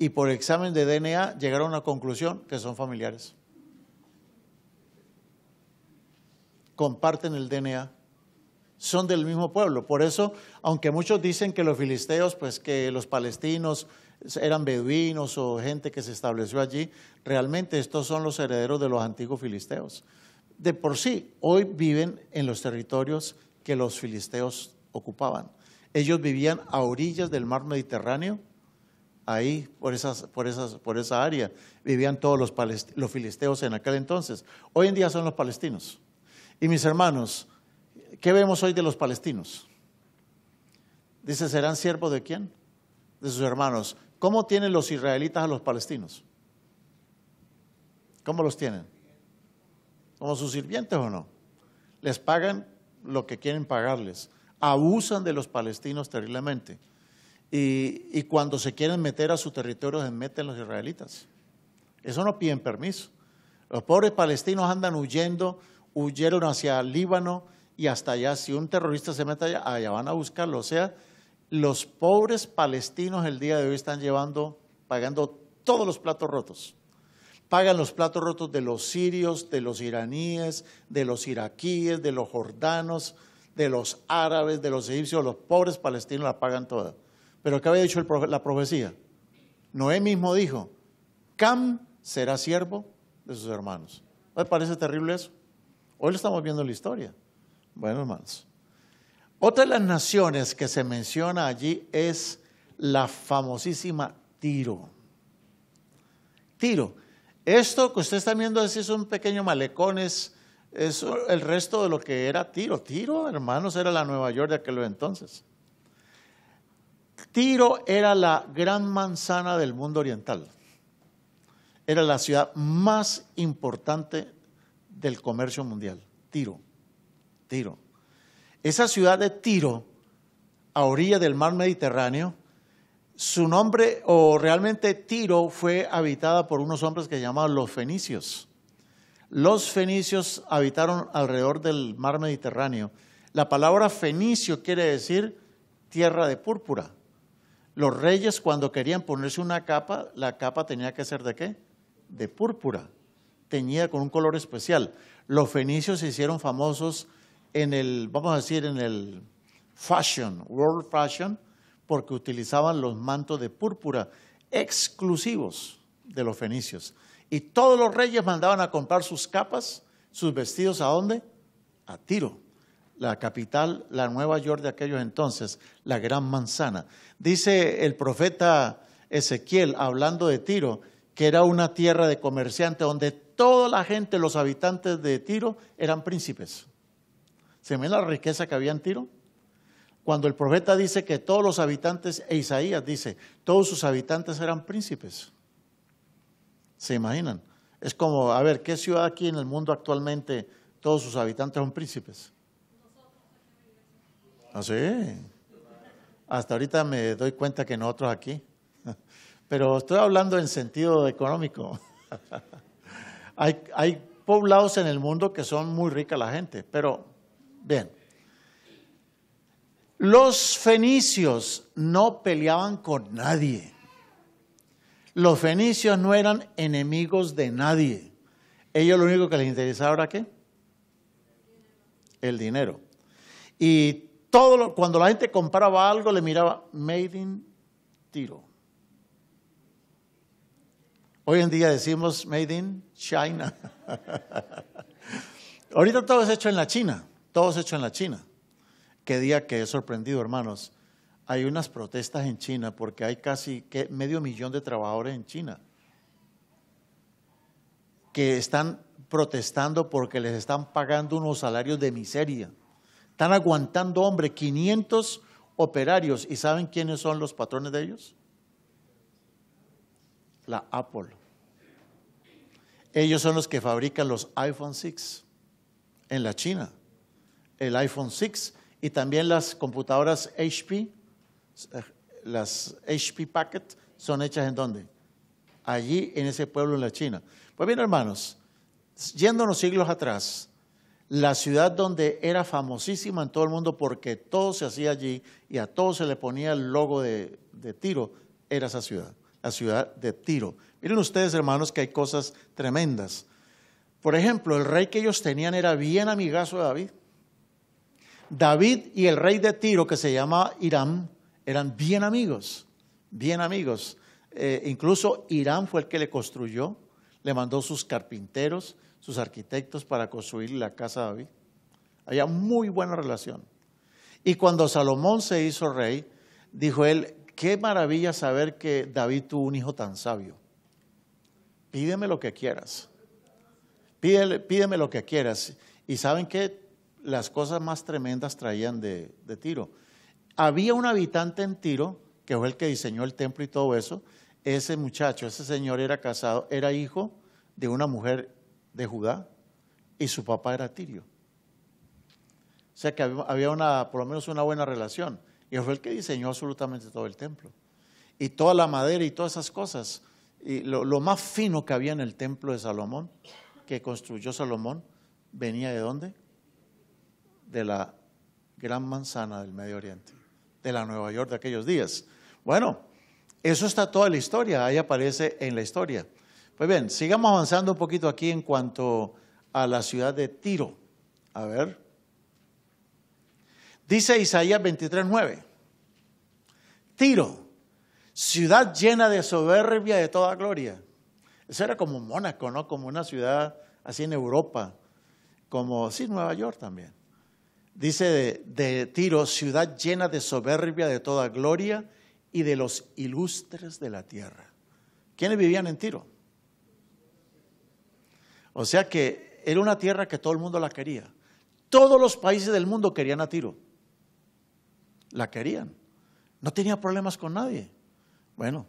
y por examen de DNA llegaron a la conclusión que son familiares. Comparten el DNA, son del mismo pueblo. Por eso, aunque muchos dicen que los filisteos, pues que los palestinos, eran beduinos o gente que se estableció allí, realmente estos son los herederos de los antiguos filisteos. De por sí, hoy viven en los territorios que los filisteos ocupaban. Ellos vivían a orillas del mar Mediterráneo, ahí, por, esas, por, esas, por esa área, vivían todos los, los filisteos en aquel entonces. Hoy en día son los palestinos. Y mis hermanos, ¿qué vemos hoy de los palestinos? Dice, ¿serán siervos de quién? De sus hermanos. ¿Cómo tienen los israelitas a los palestinos? ¿Cómo los tienen? ¿Como sus sirvientes o no? Les pagan lo que quieren pagarles. Abusan de los palestinos terriblemente. Y, cuando se quieren meter a su territorio, se meten los israelitas. Eso no piden permiso. Los pobres palestinos andan huyendo, huyeron hacia Líbano y hasta allá. Si un terrorista se mete allá, allá van a buscarlo. O sea, los pobres palestinos el día de hoy están llevando, pagando todos los platos rotos. Pagan los platos rotos de los sirios, de los iraníes, de los iraquíes, de los jordanos, de los árabes, de los egipcios. Los pobres palestinos la pagan toda. Pero ¿qué había dicho la profecía? Noé mismo dijo, Cam será siervo de sus hermanos. les parece terrible eso? Hoy lo estamos viendo en la historia. Bueno, hermanos. Otra de las naciones que se menciona allí es la famosísima Tiro. Tiro. Esto que ustedes están viendo es un pequeño malecón, es, el resto de lo que era Tiro. Tiro, hermanos, era la Nueva York de aquel entonces. Tiro era la gran manzana del mundo oriental. Era la ciudad más importante del comercio mundial. Tiro, Tiro. Esa ciudad de Tiro, a orilla del mar Mediterráneo, su nombre, o realmente Tiro, fue habitada por unos hombres que llamaban los fenicios. Los fenicios habitaron alrededor del mar Mediterráneo. La palabra fenicio quiere decir tierra de púrpura. Los reyes cuando querían ponerse una capa, la capa tenía que ser de qué? De púrpura, tenía con un color especial. Los fenicios se hicieron famosos en el, vamos a decir, en el fashion, world fashion, porque utilizaban los mantos de púrpura exclusivos de los fenicios. Y todos los reyes mandaban a comprar sus capas, sus vestidos, ¿a dónde? A Tiro, la capital, la Nueva York de aquellos entonces, la gran manzana. Dice el profeta Ezequiel, hablando de Tiro, que era una tierra de comerciantes donde toda la gente, los habitantes de Tiro, eran príncipes. ¿Se ve la riqueza que había en Tiro? Cuando el profeta dice que todos los habitantes, e Isaías dice, todos sus habitantes eran príncipes. ¿Se imaginan? Es como, a ver, ¿qué ciudad aquí en el mundo actualmente todos sus habitantes son príncipes? Ah, sí. Hasta ahorita me doy cuenta que nosotros aquí. Pero estoy hablando en sentido económico. hay, hay poblados en el mundo que son muy ricas la gente, pero Bien. Los fenicios no peleaban con nadie. Los fenicios no eran enemigos de nadie. Ellos lo único que les interesaba era qué? El dinero. Y todo cuando la gente compraba algo le miraba made in Tiro. Hoy en día decimos made in China. Ahorita todo es hecho en la China. Todo es hecho en la China. Qué día que he sorprendido, hermanos. Hay unas protestas en China porque hay casi medio millón de trabajadores en China que están protestando porque les están pagando unos salarios de miseria. Están aguantando, hombre, 500 operarios. ¿Y saben quiénes son los patrones de ellos? La Apple. Ellos son los que fabrican los iPhone 6 en la China el iPhone 6 y también las computadoras HP, las HP Packet, son hechas en dónde? Allí, en ese pueblo en la China. Pues bien, hermanos, yéndonos siglos atrás, la ciudad donde era famosísima en todo el mundo porque todo se hacía allí y a todo se le ponía el logo de, de Tiro, era esa ciudad, la ciudad de Tiro. Miren ustedes, hermanos, que hay cosas tremendas. Por ejemplo, el rey que ellos tenían era bien amigazo de David. David y el rey de Tiro, que se llama Irán, eran bien amigos, bien amigos. Eh, incluso Irán fue el que le construyó, le mandó sus carpinteros, sus arquitectos para construir la casa de David. Había muy buena relación. Y cuando Salomón se hizo rey, dijo él, qué maravilla saber que David tuvo un hijo tan sabio. Pídeme lo que quieras. pídeme lo que quieras. Y saben qué, las cosas más tremendas traían de, Tiro. Había un habitante en Tiro, que fue el que diseñó el templo y todo eso. Ese muchacho, ese señor era casado, era hijo de una mujer de Judá y su papá era Tirio. O sea que había una, por lo menos una buena relación. Y fue el que diseñó absolutamente todo el templo. Y toda la madera y todas esas cosas. Y lo, lo más fino que había en el templo de Salomón, que construyó Salomón, venía de dónde? de la gran manzana del Medio Oriente, de la Nueva York de aquellos días. Bueno, eso está toda la historia, ahí aparece en la historia. Pues bien, sigamos avanzando un poquito aquí en cuanto a la ciudad de Tiro. A ver. Dice Isaías 23:9. Tiro, ciudad llena de soberbia y de toda gloria. Eso era como Mónaco, ¿no? Como una ciudad así en Europa, como, sí, Nueva York también. Dice de, Tiro, ciudad llena de soberbia, de toda gloria y de los ilustres de la tierra. ¿Quiénes vivían en Tiro? O sea que era una tierra que todo el mundo la quería. Todos los países del mundo querían a Tiro. La querían. No tenía problemas con nadie. Bueno,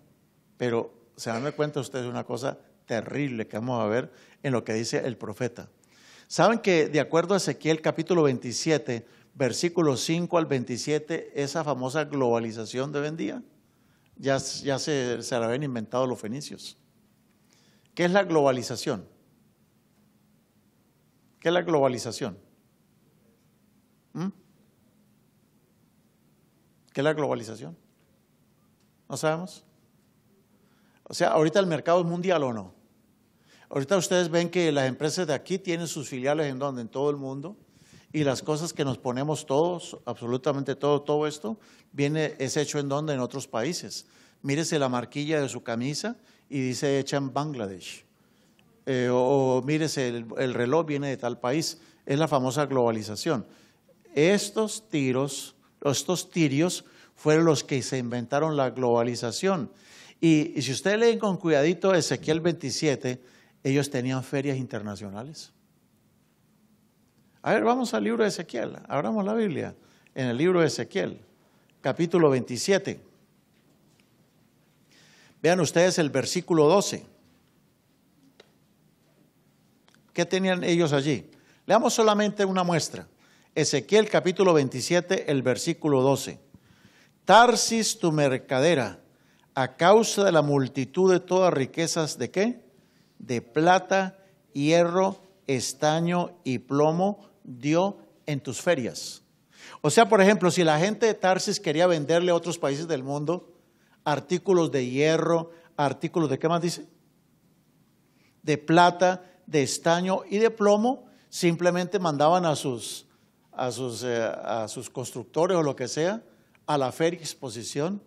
pero se dan cuenta ustedes de una cosa terrible que vamos a ver en lo que dice el profeta. Saben que de acuerdo a Ezequiel capítulo 27, versículos 5 al 27, esa famosa globalización de vendía ya, ya se, la habían inventado los fenicios. ¿Qué es la globalización? ¿Qué es la globalización? ¿Mm? ¿Qué es la globalización? ¿No sabemos? O sea, ahorita el mercado es mundial o no. Ahorita ustedes ven que las empresas de aquí tienen sus filiales en donde, en todo el mundo, y las cosas que nos ponemos todos, absolutamente todo, todo esto, viene, es hecho en donde, en otros países. Mírese la marquilla de su camisa y dice hecha en Bangladesh. Eh, o, mírese, el, reloj viene de tal país. Es la famosa globalización. Estos tiros, estos tirios, fueron los que se inventaron la globalización. Y, si ustedes leen con cuidadito Ezequiel 27, ellos tenían ferias internacionales. A ver, vamos al libro de Ezequiel. Abramos la Biblia en el libro de Ezequiel, capítulo 27. Vean ustedes el versículo 12. ¿Qué tenían ellos allí? Leamos solamente una muestra. Ezequiel capítulo 27, el versículo 12. Tarsis tu mercadera, a causa de la multitud de todas riquezas de qué? de plata, hierro, estaño y plomo dio en tus ferias. O sea, por ejemplo, si la gente de Tarsis quería venderle a otros países del mundo artículos de hierro, artículos de qué más dice? De plata, de estaño y de plomo, simplemente mandaban a sus, a sus, eh, a sus constructores o lo que sea a la feria exposición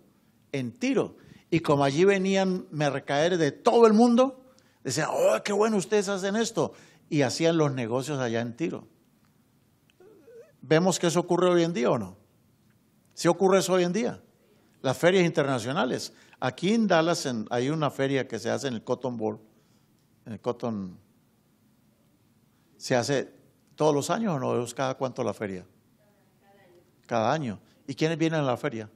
en Tiro. Y como allí venían mercaderes de todo el mundo, Decían, oh, qué bueno ustedes hacen esto. Y hacían los negocios allá en Tiro. ¿Vemos que eso ocurre hoy en día o no? Sí ocurre eso hoy en día. Las ferias internacionales. Aquí en Dallas hay una feria que se hace en el Cotton Bowl. En el Cotton. Se hace todos los años o no? ¿Es cada cuánto la feria? Cada año. ¿Y quiénes vienen a la feria?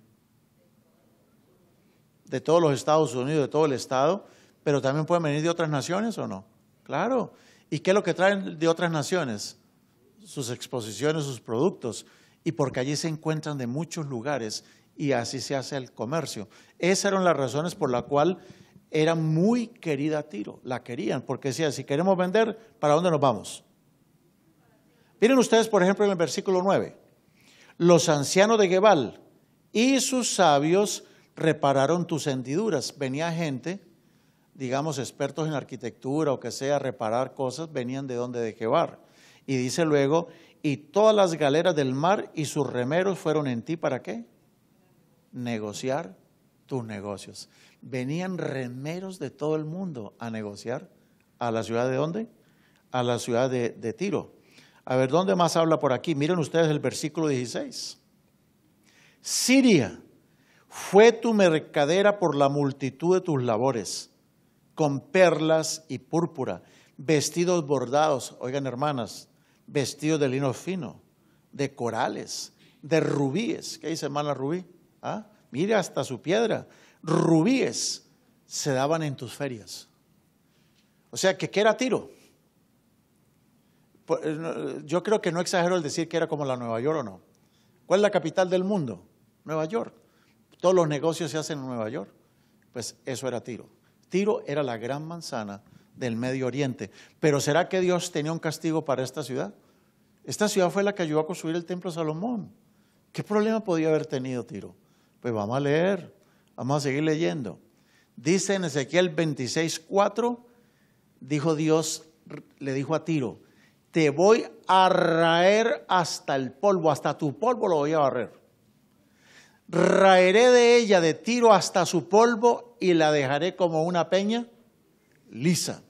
De todos los Estados Unidos, de todo el estado pero también pueden venir de otras naciones o no. Claro. ¿Y qué es lo que traen de otras naciones? Sus exposiciones, sus productos. Y porque allí se encuentran de muchos lugares y así se hace el comercio. Esas eran las razones por las cuales era muy querida Tiro. La querían porque decía, si queremos vender, ¿para dónde nos vamos? Miren ustedes, por ejemplo, en el versículo 9. Los ancianos de Gebal y sus sabios repararon tus hendiduras. Venía gente digamos, expertos en arquitectura o que sea, reparar cosas, venían de donde de Jebar. Y dice luego, y todas las galeras del mar y sus remeros fueron en ti para qué? Negociar tus negocios. Venían remeros de todo el mundo a negociar a la ciudad de dónde? A la ciudad de, de Tiro. A ver, ¿dónde más habla por aquí? Miren ustedes el versículo 16. Siria fue tu mercadera por la multitud de tus labores con perlas y púrpura, vestidos bordados, oigan hermanas, vestidos de lino fino, de corales, de rubíes. ¿Qué dice mala rubí? ¿Ah? Mira hasta su piedra. Rubíes se daban en tus ferias. O sea, que ¿qué era tiro? Pues, eh, yo creo que no exagero al decir que era como la Nueva York o no. ¿Cuál es la capital del mundo? Nueva York. Todos los negocios se hacen en Nueva York. Pues eso era tiro. Tiro era la gran manzana del Medio Oriente. Pero ¿será que Dios tenía un castigo para esta ciudad? Esta ciudad fue la que ayudó a construir el templo de Salomón. ¿Qué problema podía haber tenido Tiro? Pues vamos a leer, vamos a seguir leyendo. Dice en Ezequiel 26.4, dijo Dios, le dijo a Tiro, te voy a raer hasta el polvo, hasta tu polvo lo voy a barrer raeré de ella de tiro hasta su polvo y la dejaré como una peña lisa.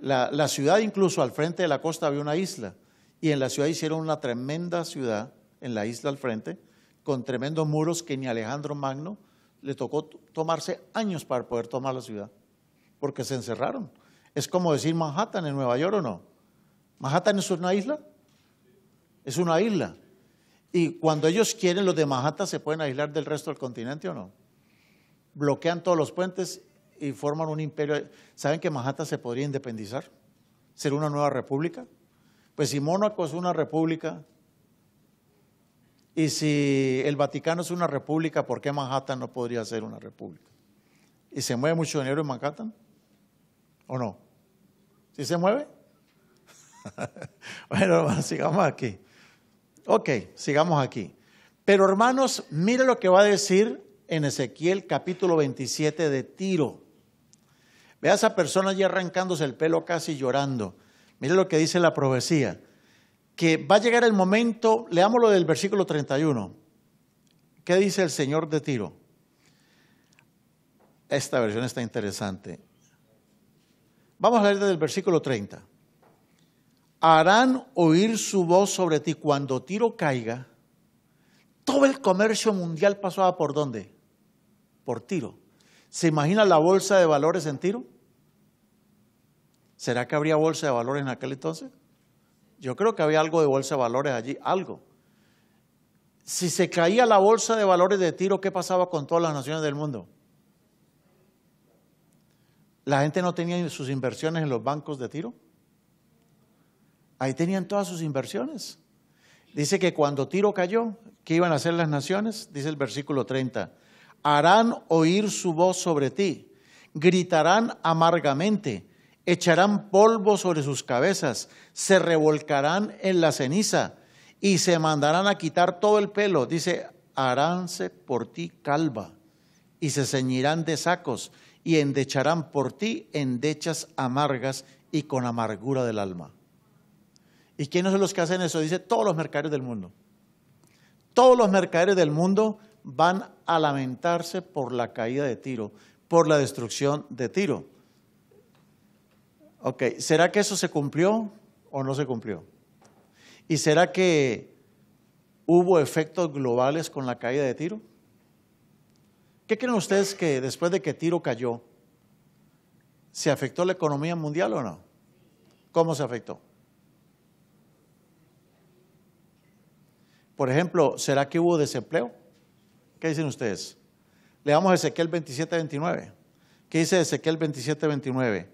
La, ciudad, incluso al frente de la costa, había una isla. Y en la ciudad hicieron una tremenda ciudad, en la isla al frente, con tremendos muros que ni Alejandro Magno le tocó tomarse años para poder tomar la ciudad, porque se encerraron. Es como decir Manhattan en Nueva York o no. ¿Manhattan es una isla? Es una isla y cuando ellos quieren, los de Manhattan se pueden aislar del resto del continente o no. Bloquean todos los puentes y forman un imperio. ¿Saben que Manhattan se podría independizar? ¿Ser una nueva república? Pues si Mónaco es una república y si el Vaticano es una república, ¿por qué Manhattan no podría ser una república? ¿Y se mueve mucho dinero en Manhattan? ¿O no? ¿Si se mueve? bueno, sigamos aquí. Ok, sigamos aquí. Pero hermanos, mire lo que va a decir en Ezequiel capítulo 27 de Tiro. Ve a esa persona allí arrancándose el pelo casi llorando. Mire lo que dice la profecía. Que va a llegar el momento, leamos lo del versículo 31. ¿Qué dice el Señor de Tiro? Esta versión está interesante. Vamos a leer desde el versículo 30 harán oír su voz sobre ti. Cuando Tiro caiga, todo el comercio mundial pasaba por dónde? Por Tiro. ¿Se imagina la bolsa de valores en Tiro? ¿Será que habría bolsa de valores en aquel entonces? Yo creo que había algo de bolsa de valores allí, algo. Si se caía la bolsa de valores de Tiro, ¿qué pasaba con todas las naciones del mundo? La gente no tenía sus inversiones en los bancos de Tiro. Ahí tenían todas sus inversiones. Dice que cuando Tiro cayó, ¿qué iban a hacer las naciones? Dice el versículo 30. Harán oír su voz sobre ti, gritarán amargamente, echarán polvo sobre sus cabezas, se revolcarán en la ceniza y se mandarán a quitar todo el pelo. Dice, haránse por ti calva y se ceñirán de sacos y endecharán por ti endechas amargas y con amargura del alma. ¿Y quiénes son los que hacen eso? Dice todos los mercaderes del mundo. Todos los mercaderes del mundo van a lamentarse por la caída de Tiro, por la destrucción de Tiro. Ok, ¿será que eso se cumplió o no se cumplió? ¿Y será que hubo efectos globales con la caída de Tiro? ¿Qué creen ustedes que después de que Tiro cayó, se afectó la economía mundial o no? ¿Cómo se afectó? Por ejemplo, ¿será que hubo desempleo? ¿Qué dicen ustedes? Leamos Ezequiel 27-29. ¿Qué dice Ezequiel 27-29?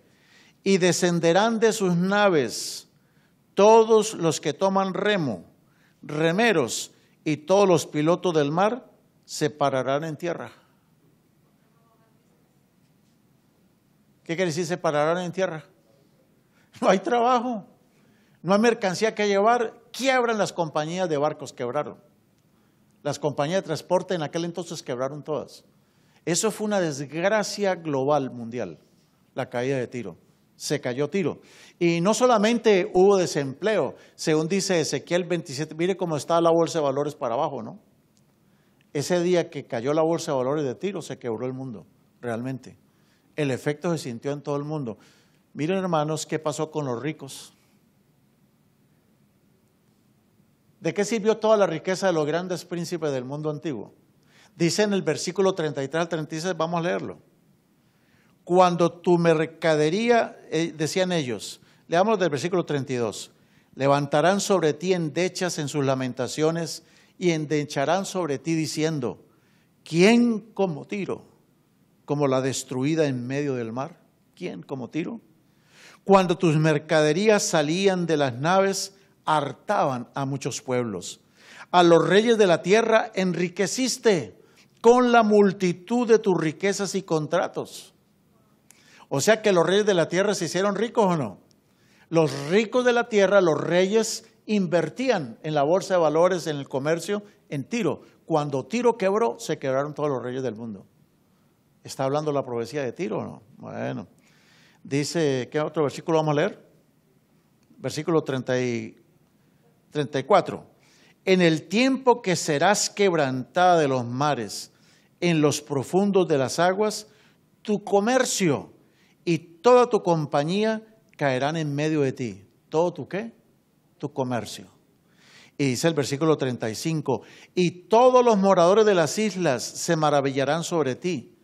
Y descenderán de sus naves todos los que toman remo, remeros y todos los pilotos del mar se pararán en tierra. ¿Qué quiere decir se pararán en tierra? No hay trabajo, no hay mercancía que llevar quiebran las compañías de barcos, quebraron. Las compañías de transporte en aquel entonces quebraron todas. Eso fue una desgracia global, mundial, la caída de Tiro. Se cayó Tiro. Y no solamente hubo desempleo, según dice Ezequiel 27, mire cómo está la bolsa de valores para abajo, ¿no? Ese día que cayó la bolsa de valores de Tiro, se quebró el mundo, realmente. El efecto se sintió en todo el mundo. Miren, hermanos, qué pasó con los ricos. ¿De qué sirvió toda la riqueza de los grandes príncipes del mundo antiguo? Dice en el versículo 33 al 36, vamos a leerlo. Cuando tu mercadería, eh, decían ellos, leamos del versículo 32, levantarán sobre ti endechas en sus lamentaciones y endecharán sobre ti diciendo, ¿quién como Tiro? Como la destruida en medio del mar. ¿Quién como Tiro? Cuando tus mercaderías salían de las naves, hartaban a muchos pueblos. A los reyes de la tierra enriqueciste con la multitud de tus riquezas y contratos. O sea que los reyes de la tierra se hicieron ricos o no. Los ricos de la tierra, los reyes, invertían en la bolsa de valores, en el comercio, en Tiro. Cuando Tiro quebró, se quebraron todos los reyes del mundo. ¿Está hablando la profecía de Tiro o no? Bueno, dice, ¿qué otro versículo vamos a leer? Versículo 34. 34. En el tiempo que serás quebrantada de los mares, en los profundos de las aguas, tu comercio y toda tu compañía caerán en medio de ti. ¿Todo tu qué? Tu comercio. Y dice el versículo 35, y todos los moradores de las islas se maravillarán sobre ti,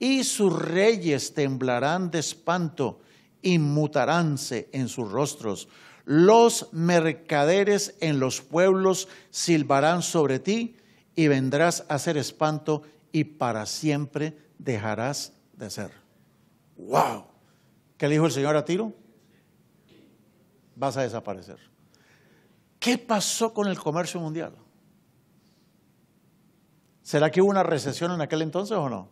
y sus reyes temblarán de espanto y mutaránse en sus rostros, los mercaderes en los pueblos silbarán sobre ti y vendrás a ser espanto y para siempre dejarás de ser. ¡Wow! ¿Qué le dijo el Señor a Tiro? Vas a desaparecer. ¿Qué pasó con el comercio mundial? ¿Será que hubo una recesión en aquel entonces o no?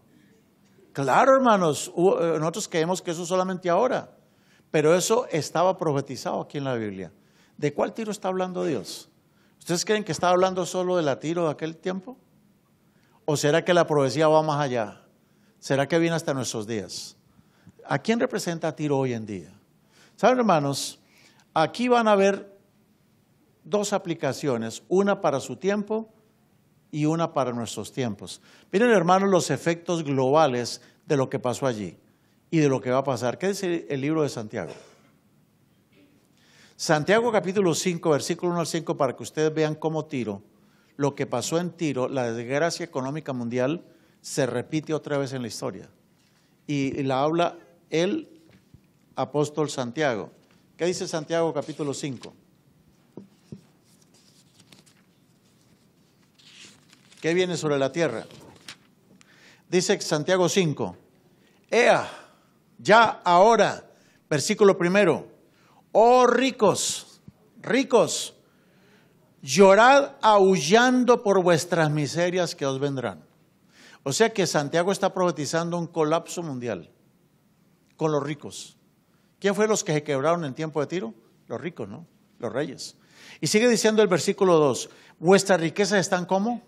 Claro, hermanos, eh, nosotros creemos que eso solamente ahora. Pero eso estaba profetizado aquí en la Biblia. ¿De cuál tiro está hablando Dios? ¿Ustedes creen que está hablando solo de la tiro de aquel tiempo? ¿O será que la profecía va más allá? ¿Será que viene hasta nuestros días? ¿A quién representa Tiro hoy en día? Saben, hermanos, aquí van a ver dos aplicaciones, una para su tiempo y una para nuestros tiempos. Miren, hermanos, los efectos globales de lo que pasó allí y de lo que va a pasar. ¿Qué dice el libro de Santiago? Santiago capítulo 5, versículo 1 al 5, para que ustedes vean cómo Tiro, lo que pasó en Tiro, la desgracia económica mundial, se repite otra vez en la historia. Y la habla el apóstol Santiago. ¿Qué dice Santiago capítulo 5? ¿Qué viene sobre la tierra? Dice Santiago 5, Ea, ya ahora. Versículo primero. Oh ricos, ricos, llorad aullando por vuestras miserias que os vendrán. O sea que Santiago está profetizando un colapso mundial con los ricos. ¿Quién fue los que se quebraron en tiempo de tiro? Los ricos, ¿no? Los reyes. Y sigue diciendo el versículo 2, vuestras riquezas están como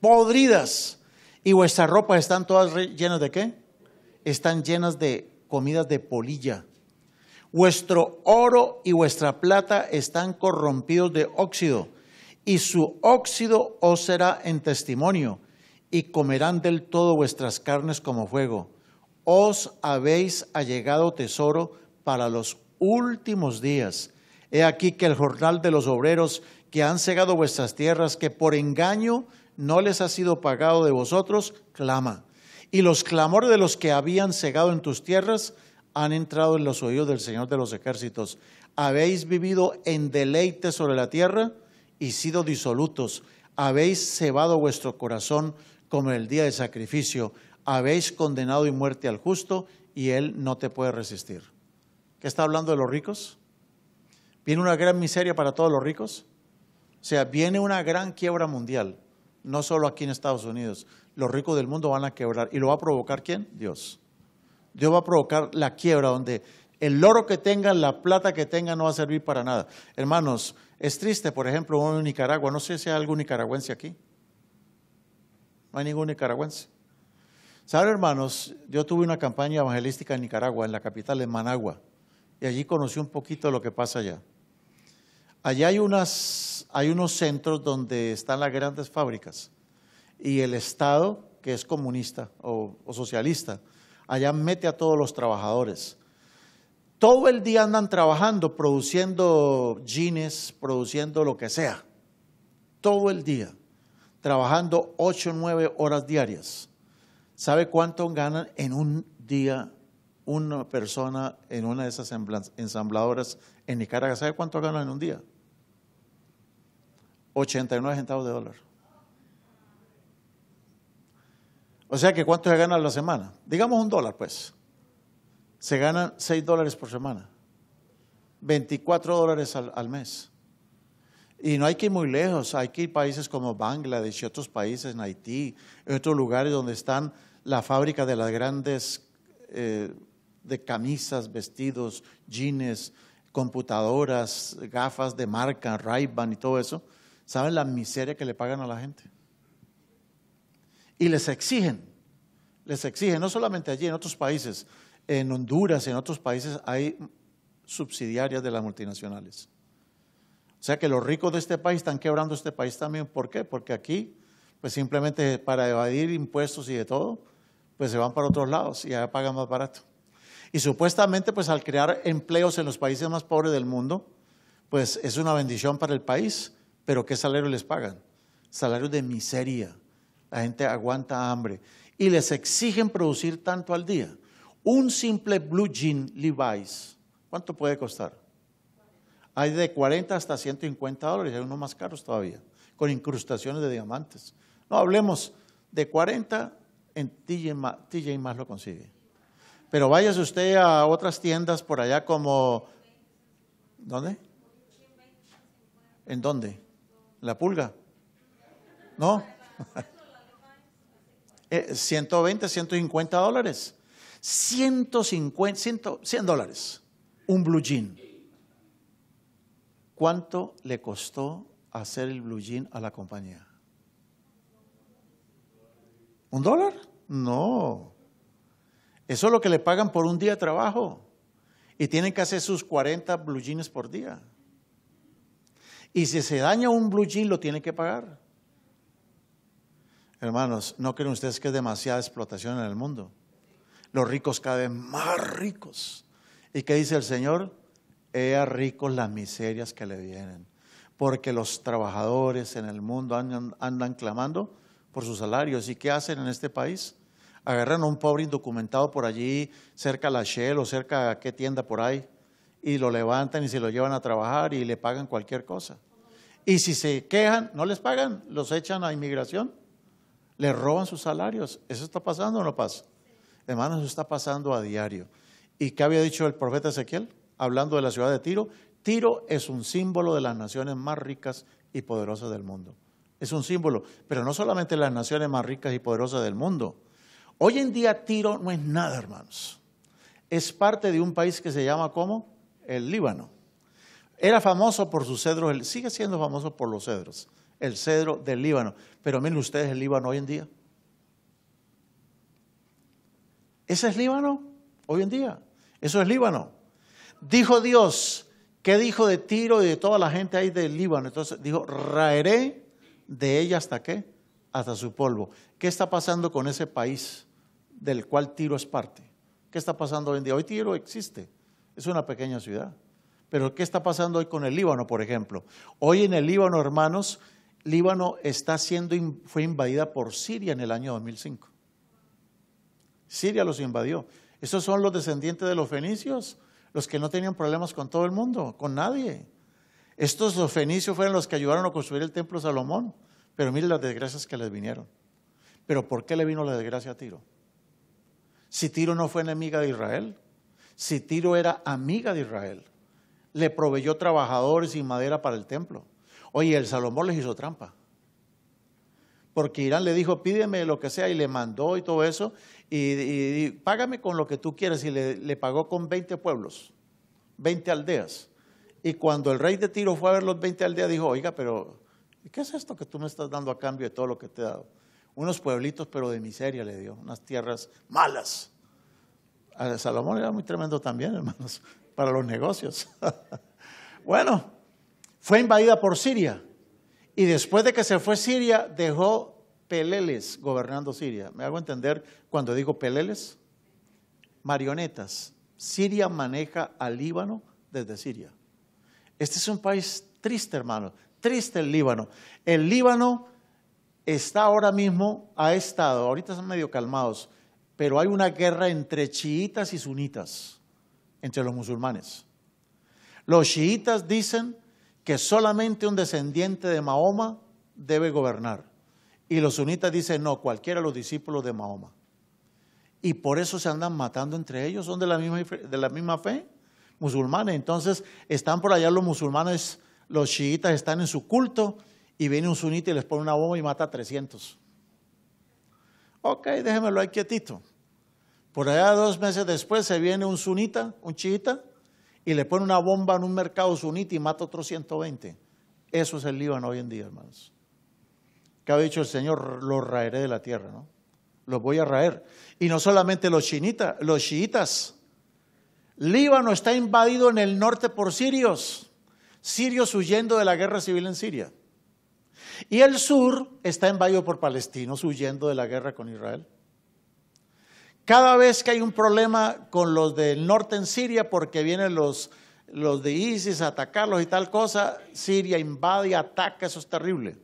podridas y vuestras ropas están todas llenas de qué? Están llenas de comidas de polilla. Vuestro oro y vuestra plata están corrompidos de óxido, y su óxido os será en testimonio, y comerán del todo vuestras carnes como fuego. Os habéis allegado tesoro para los últimos días. He aquí que el jornal de los obreros que han cegado vuestras tierras, que por engaño no les ha sido pagado de vosotros, clama y los clamores de los que habían cegado en tus tierras han entrado en los oídos del Señor de los ejércitos. Habéis vivido en deleite sobre la tierra y sido disolutos. Habéis cebado vuestro corazón como el día de sacrificio. Habéis condenado y muerte al justo y él no te puede resistir. ¿Qué está hablando de los ricos? ¿Viene una gran miseria para todos los ricos? O sea, viene una gran quiebra mundial, no solo aquí en Estados Unidos, los ricos del mundo van a quebrar. ¿Y lo va a provocar quién? Dios. Dios va a provocar la quiebra donde el oro que tengan, la plata que tengan no va a servir para nada. Hermanos, es triste, por ejemplo, uno en Nicaragua, no sé si hay algún nicaragüense aquí. No hay ningún nicaragüense. ¿Saben, hermanos? Yo tuve una campaña evangelística en Nicaragua, en la capital, en Managua, y allí conocí un poquito lo que pasa allá. Allá hay unos centros donde están las grandes fábricas y el Estado, que es comunista o, socialista, allá mete a todos los trabajadores. Todo el día andan trabajando, produciendo jeans, produciendo lo que sea. Todo el día. Trabajando ocho o 9 horas diarias. ¿Sabe cuánto ganan en un día una persona en una de esas ensambladoras en Nicaragua? ¿Sabe cuánto ganan en un día? 89 centavos de dólar. O sea que cuánto se gana a la semana. Digamos un dólar, pues. Se ganan 6 dólares por semana. 24 dólares al, mes. Y no hay que ir muy lejos, hay que ir países como Bangladesh y otros países, en Haití, en otros lugares donde están la fábrica de las grandes eh, de camisas, vestidos, jeans, computadoras, gafas de marca, ray y todo eso. ¿Saben la miseria que le pagan a la gente? y les exigen, les exigen, no solamente allí, en otros países, en Honduras, en otros países hay subsidiarias de las multinacionales. O sea que los ricos de este país están quebrando este país también. ¿Por qué? Porque aquí, pues simplemente para evadir impuestos y de todo, pues se van para otros lados y allá pagan más barato. Y supuestamente, pues al crear empleos en los países más pobres del mundo, pues es una bendición para el país, pero ¿qué salario les pagan? Salarios de miseria, la gente aguanta hambre y les exigen producir tanto al día. Un simple blue jean Levi's, ¿cuánto puede costar? Hay de 40 hasta 150 dólares, hay unos más caros todavía, con incrustaciones de diamantes. No hablemos de 40, en TJ, TJ más lo consigue. Pero váyase usted a otras tiendas por allá como... ¿Dónde? ¿En dónde? ¿La pulga? ¿No? 120, eh, 150 dólares. 150, 100, 100 dólares. Un blue jean. ¿Cuánto le costó hacer el blue jean a la compañía? ¿Un dólar? No. Eso es lo que le pagan por un día de trabajo. Y tienen que hacer sus 40 blue jeans por día. Y si se daña un blue jean, lo tienen que pagar. Hermanos, ¿no creen ustedes que es demasiada explotación en el mundo? Los ricos cada vez más ricos. ¿Y qué dice el Señor? Ea ricos las miserias que le vienen. Porque los trabajadores en el mundo andan, andan clamando por sus salarios. ¿Y qué hacen en este país? Agarran a un pobre indocumentado por allí, cerca a la Shell o cerca a qué tienda por ahí, y lo levantan y se lo llevan a trabajar y le pagan cualquier cosa. Y si se quejan, no les pagan, los echan a inmigración le roban sus salarios. ¿Eso está pasando o no pasa? Hermanos, eso está pasando a diario. ¿Y qué había dicho el profeta Ezequiel? Hablando de la ciudad de Tiro. Tiro es un símbolo de las naciones más ricas y poderosas del mundo. Es un símbolo, pero no solamente las naciones más ricas y poderosas del mundo. Hoy en día Tiro no es nada, hermanos. Es parte de un país que se llama como el Líbano. Era famoso por sus cedros, sigue siendo famoso por los cedros el cedro del Líbano. Pero miren ustedes el Líbano hoy en día. ¿Ese es Líbano? Hoy en día. Eso es Líbano. Dijo Dios, ¿qué dijo de Tiro y de toda la gente ahí del Líbano? Entonces dijo, raeré de ella hasta qué? Hasta su polvo. ¿Qué está pasando con ese país del cual Tiro es parte? ¿Qué está pasando hoy en día? Hoy Tiro existe. Es una pequeña ciudad. Pero ¿qué está pasando hoy con el Líbano, por ejemplo? Hoy en el Líbano, hermanos, Líbano está siendo, fue invadida por Siria en el año 2005. Siria los invadió. Esos son los descendientes de los fenicios, los que no tenían problemas con todo el mundo, con nadie. Estos fenicios fueron los que ayudaron a construir el templo de Salomón, pero miren las desgracias que les vinieron. Pero ¿por qué le vino la desgracia a Tiro? Si Tiro no fue enemiga de Israel, si Tiro era amiga de Israel, le proveyó trabajadores y madera para el templo. Oye, el Salomón les hizo trampa. Porque Irán le dijo, pídeme lo que sea, y le mandó y todo eso, y, págame con lo que tú quieras, y le, pagó con 20 pueblos, 20 aldeas. Y cuando el rey de Tiro fue a ver los 20 aldeas, dijo, oiga, pero ¿qué es esto que tú me estás dando a cambio de todo lo que te he dado? Unos pueblitos, pero de miseria le dio, unas tierras malas. A Salomón era muy tremendo también, hermanos, para los negocios. bueno, fue invadida por Siria. Y después de que se fue Siria, dejó peleles gobernando Siria. ¿Me hago entender cuando digo peleles? Marionetas. Siria maneja al Líbano desde Siria. Este es un país triste, hermano. Triste el Líbano. El Líbano está ahora mismo, ha estado, ahorita están medio calmados, pero hay una guerra entre chiitas y sunitas, entre los musulmanes. Los chiitas dicen que solamente un descendiente de Mahoma debe gobernar. Y los sunitas dicen, no, cualquiera de los discípulos de Mahoma. Y por eso se andan matando entre ellos, son de la misma, de la misma fe, musulmanes. Entonces están por allá los musulmanes, los chiitas están en su culto y viene un sunita y les pone una bomba y mata a 300. Ok, déjemelo ahí quietito. Por allá dos meses después se viene un sunita, un chiita, y le pone una bomba en un mercado sunita y mata otros 120. Eso es el Líbano hoy en día, hermanos. Que ha dicho el Señor, los raeré de la tierra, ¿no? Los voy a raer. Y no solamente los, chinitas, los chiitas. Líbano está invadido en el norte por sirios. Sirios huyendo de la guerra civil en Siria. Y el sur está invadido por palestinos huyendo de la guerra con Israel. Cada vez que hay un problema con los del norte en Siria, porque vienen los, de ISIS a atacarlos y tal cosa, Siria invade, y ataca, eso es terrible.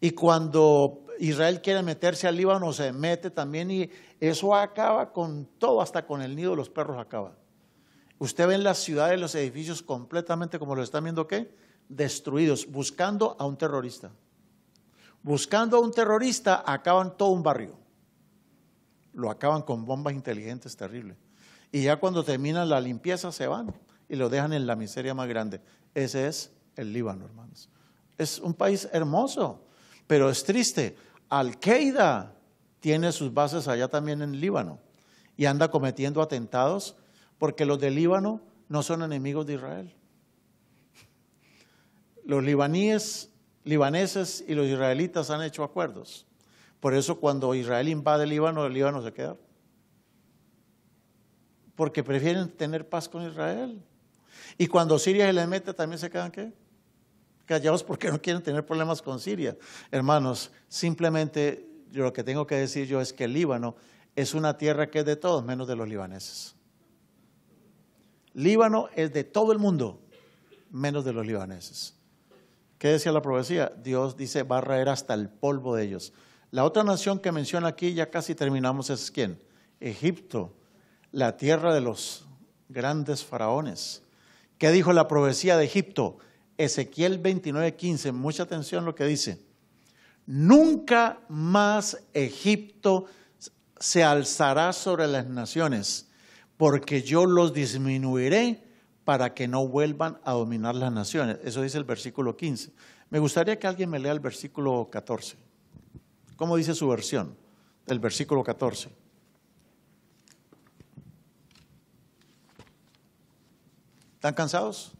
Y cuando Israel quiere meterse al Líbano, se mete también y eso acaba con todo, hasta con el nido de los perros acaba. Usted ve en las ciudades los edificios completamente como lo están viendo qué? Destruidos, buscando a un terrorista. Buscando a un terrorista acaban todo un barrio lo acaban con bombas inteligentes terribles. Y ya cuando terminan la limpieza se van y lo dejan en la miseria más grande. Ese es el Líbano, hermanos. Es un país hermoso, pero es triste. Al-Qaeda tiene sus bases allá también en Líbano y anda cometiendo atentados porque los de Líbano no son enemigos de Israel. Los libaníes, libaneses y los israelitas han hecho acuerdos por eso cuando Israel invade el Líbano, el Líbano se queda. Porque prefieren tener paz con Israel. Y cuando Siria se le mete, también se quedan qué? Callados porque no quieren tener problemas con Siria. Hermanos, simplemente lo que tengo que decir yo es que el Líbano es una tierra que es de todos, menos de los libaneses. Líbano es de todo el mundo, menos de los libaneses. ¿Qué decía la profecía? Dios dice, va a raer hasta el polvo de ellos. La otra nación que menciona aquí, ya casi terminamos, es quién? Egipto, la tierra de los grandes faraones. ¿Qué dijo la profecía de Egipto? Ezequiel 29:15, mucha atención lo que dice. Nunca más Egipto se alzará sobre las naciones, porque yo los disminuiré para que no vuelvan a dominar las naciones. Eso dice el versículo 15. Me gustaría que alguien me lea el versículo 14. ¿Cómo dice su versión? Del versículo 14. ¿Están cansados?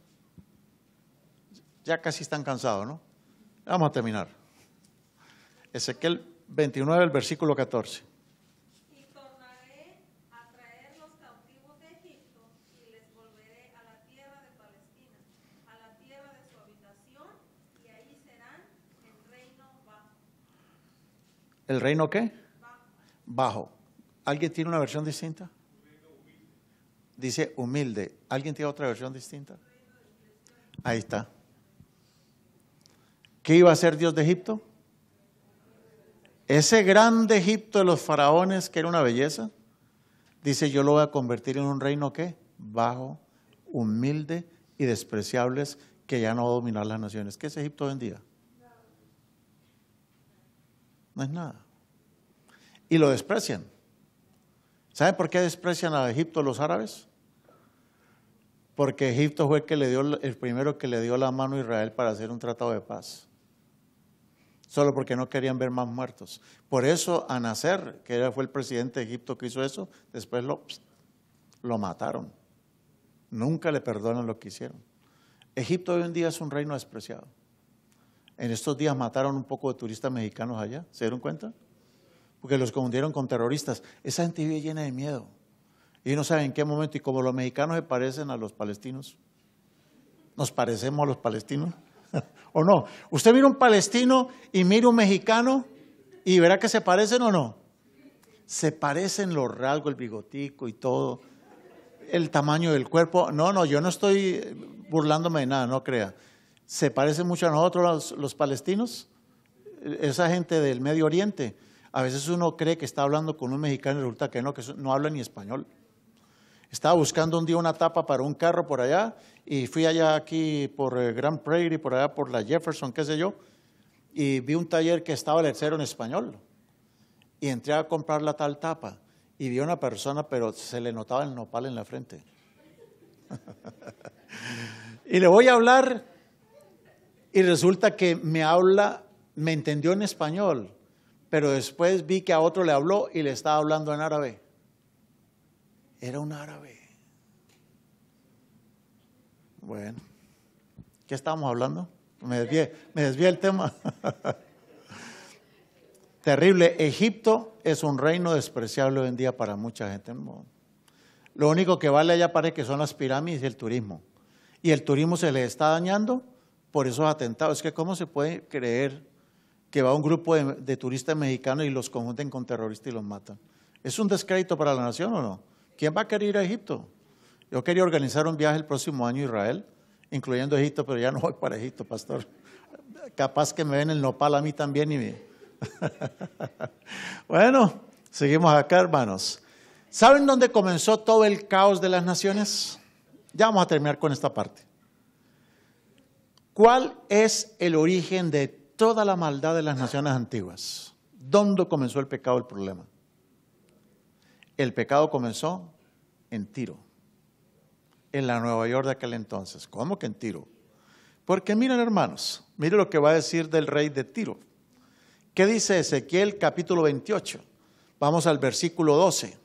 Ya casi están cansados, ¿no? Vamos a terminar. Ezequiel 29, el versículo 14. ¿El reino qué? Bajo. ¿Alguien tiene una versión distinta? Dice humilde. ¿Alguien tiene otra versión distinta? Ahí está. ¿Qué iba a ser Dios de Egipto? Ese grande Egipto de los faraones, que era una belleza, dice, yo lo voy a convertir en un reino qué? bajo, humilde y despreciables, que ya no va a dominar las naciones. ¿Qué es Egipto hoy en día? No es nada. Y lo desprecian. ¿Saben por qué desprecian a Egipto los árabes? Porque Egipto fue el, que le dio, el primero que le dio la mano a Israel para hacer un tratado de paz. Solo porque no querían ver más muertos. Por eso a Nasser, que fue el presidente de Egipto que hizo eso, después lo, lo mataron. Nunca le perdonan lo que hicieron. Egipto hoy en día es un reino despreciado. En estos días mataron un poco de turistas mexicanos allá, ¿se dieron cuenta? Porque los confundieron con terroristas. Esa gente vive llena de miedo. Y no saben en qué momento. Y como los mexicanos se parecen a los palestinos, nos parecemos a los palestinos. ¿O no? Usted mira un palestino y mira un mexicano y verá que se parecen o no. Se parecen los rasgos, el bigotico y todo. El tamaño del cuerpo. No, no, yo no estoy burlándome de nada, no crea se parecen mucho a nosotros los, palestinos, esa gente del Medio Oriente. A veces uno cree que está hablando con un mexicano y resulta que no, que no habla ni español. Estaba buscando un día una tapa para un carro por allá y fui allá aquí por eh, Grand Prairie, por allá por la Jefferson, qué sé yo, y vi un taller que estaba el cero en español. Y entré a comprar la tal tapa y vi a una persona, pero se le notaba el nopal en la frente. y le voy a hablar y resulta que me habla, me entendió en español, pero después vi que a otro le habló y le estaba hablando en árabe. Era un árabe. Bueno, ¿qué estábamos hablando? Me desvié, me desvié el tema. Terrible. Egipto es un reino despreciable hoy en día para mucha gente. Lo único que vale allá para que son las pirámides y el turismo. Y el turismo se le está dañando por esos atentados. Es que cómo se puede creer que va un grupo de, turistas mexicanos y los conjunten con terroristas y los matan. ¿Es un descrédito para la nación o no? ¿Quién va a querer ir a Egipto? Yo quería organizar un viaje el próximo año a Israel, incluyendo Egipto, pero ya no voy para Egipto, pastor. Capaz que me ven el nopal a mí también y bueno, seguimos acá, hermanos. ¿Saben dónde comenzó todo el caos de las naciones? Ya vamos a terminar con esta parte. ¿Cuál es el origen de toda la maldad de las naciones antiguas? ¿Dónde comenzó el pecado, el problema? El pecado comenzó en Tiro, en la Nueva York de aquel entonces. ¿Cómo que en Tiro? Porque miren hermanos, miren lo que va a decir del rey de Tiro. ¿Qué dice Ezequiel capítulo 28? Vamos al versículo 12.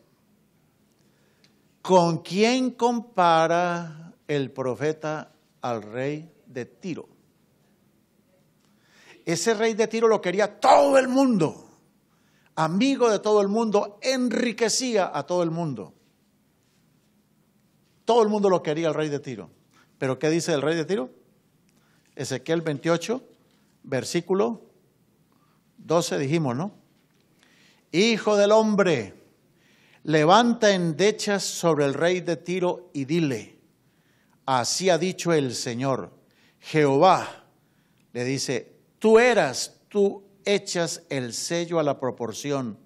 ¿Con quién compara el profeta al rey de Tiro. Ese rey de Tiro lo quería todo el mundo, amigo de todo el mundo, enriquecía a todo el mundo. Todo el mundo lo quería el rey de Tiro. Pero ¿qué dice el rey de Tiro? Ezequiel 28, versículo 12 dijimos, ¿no? Hijo del hombre, levanta endechas sobre el rey de Tiro y dile, así ha dicho el Señor, Jehová le dice, tú eras, tú echas el sello a la proporción,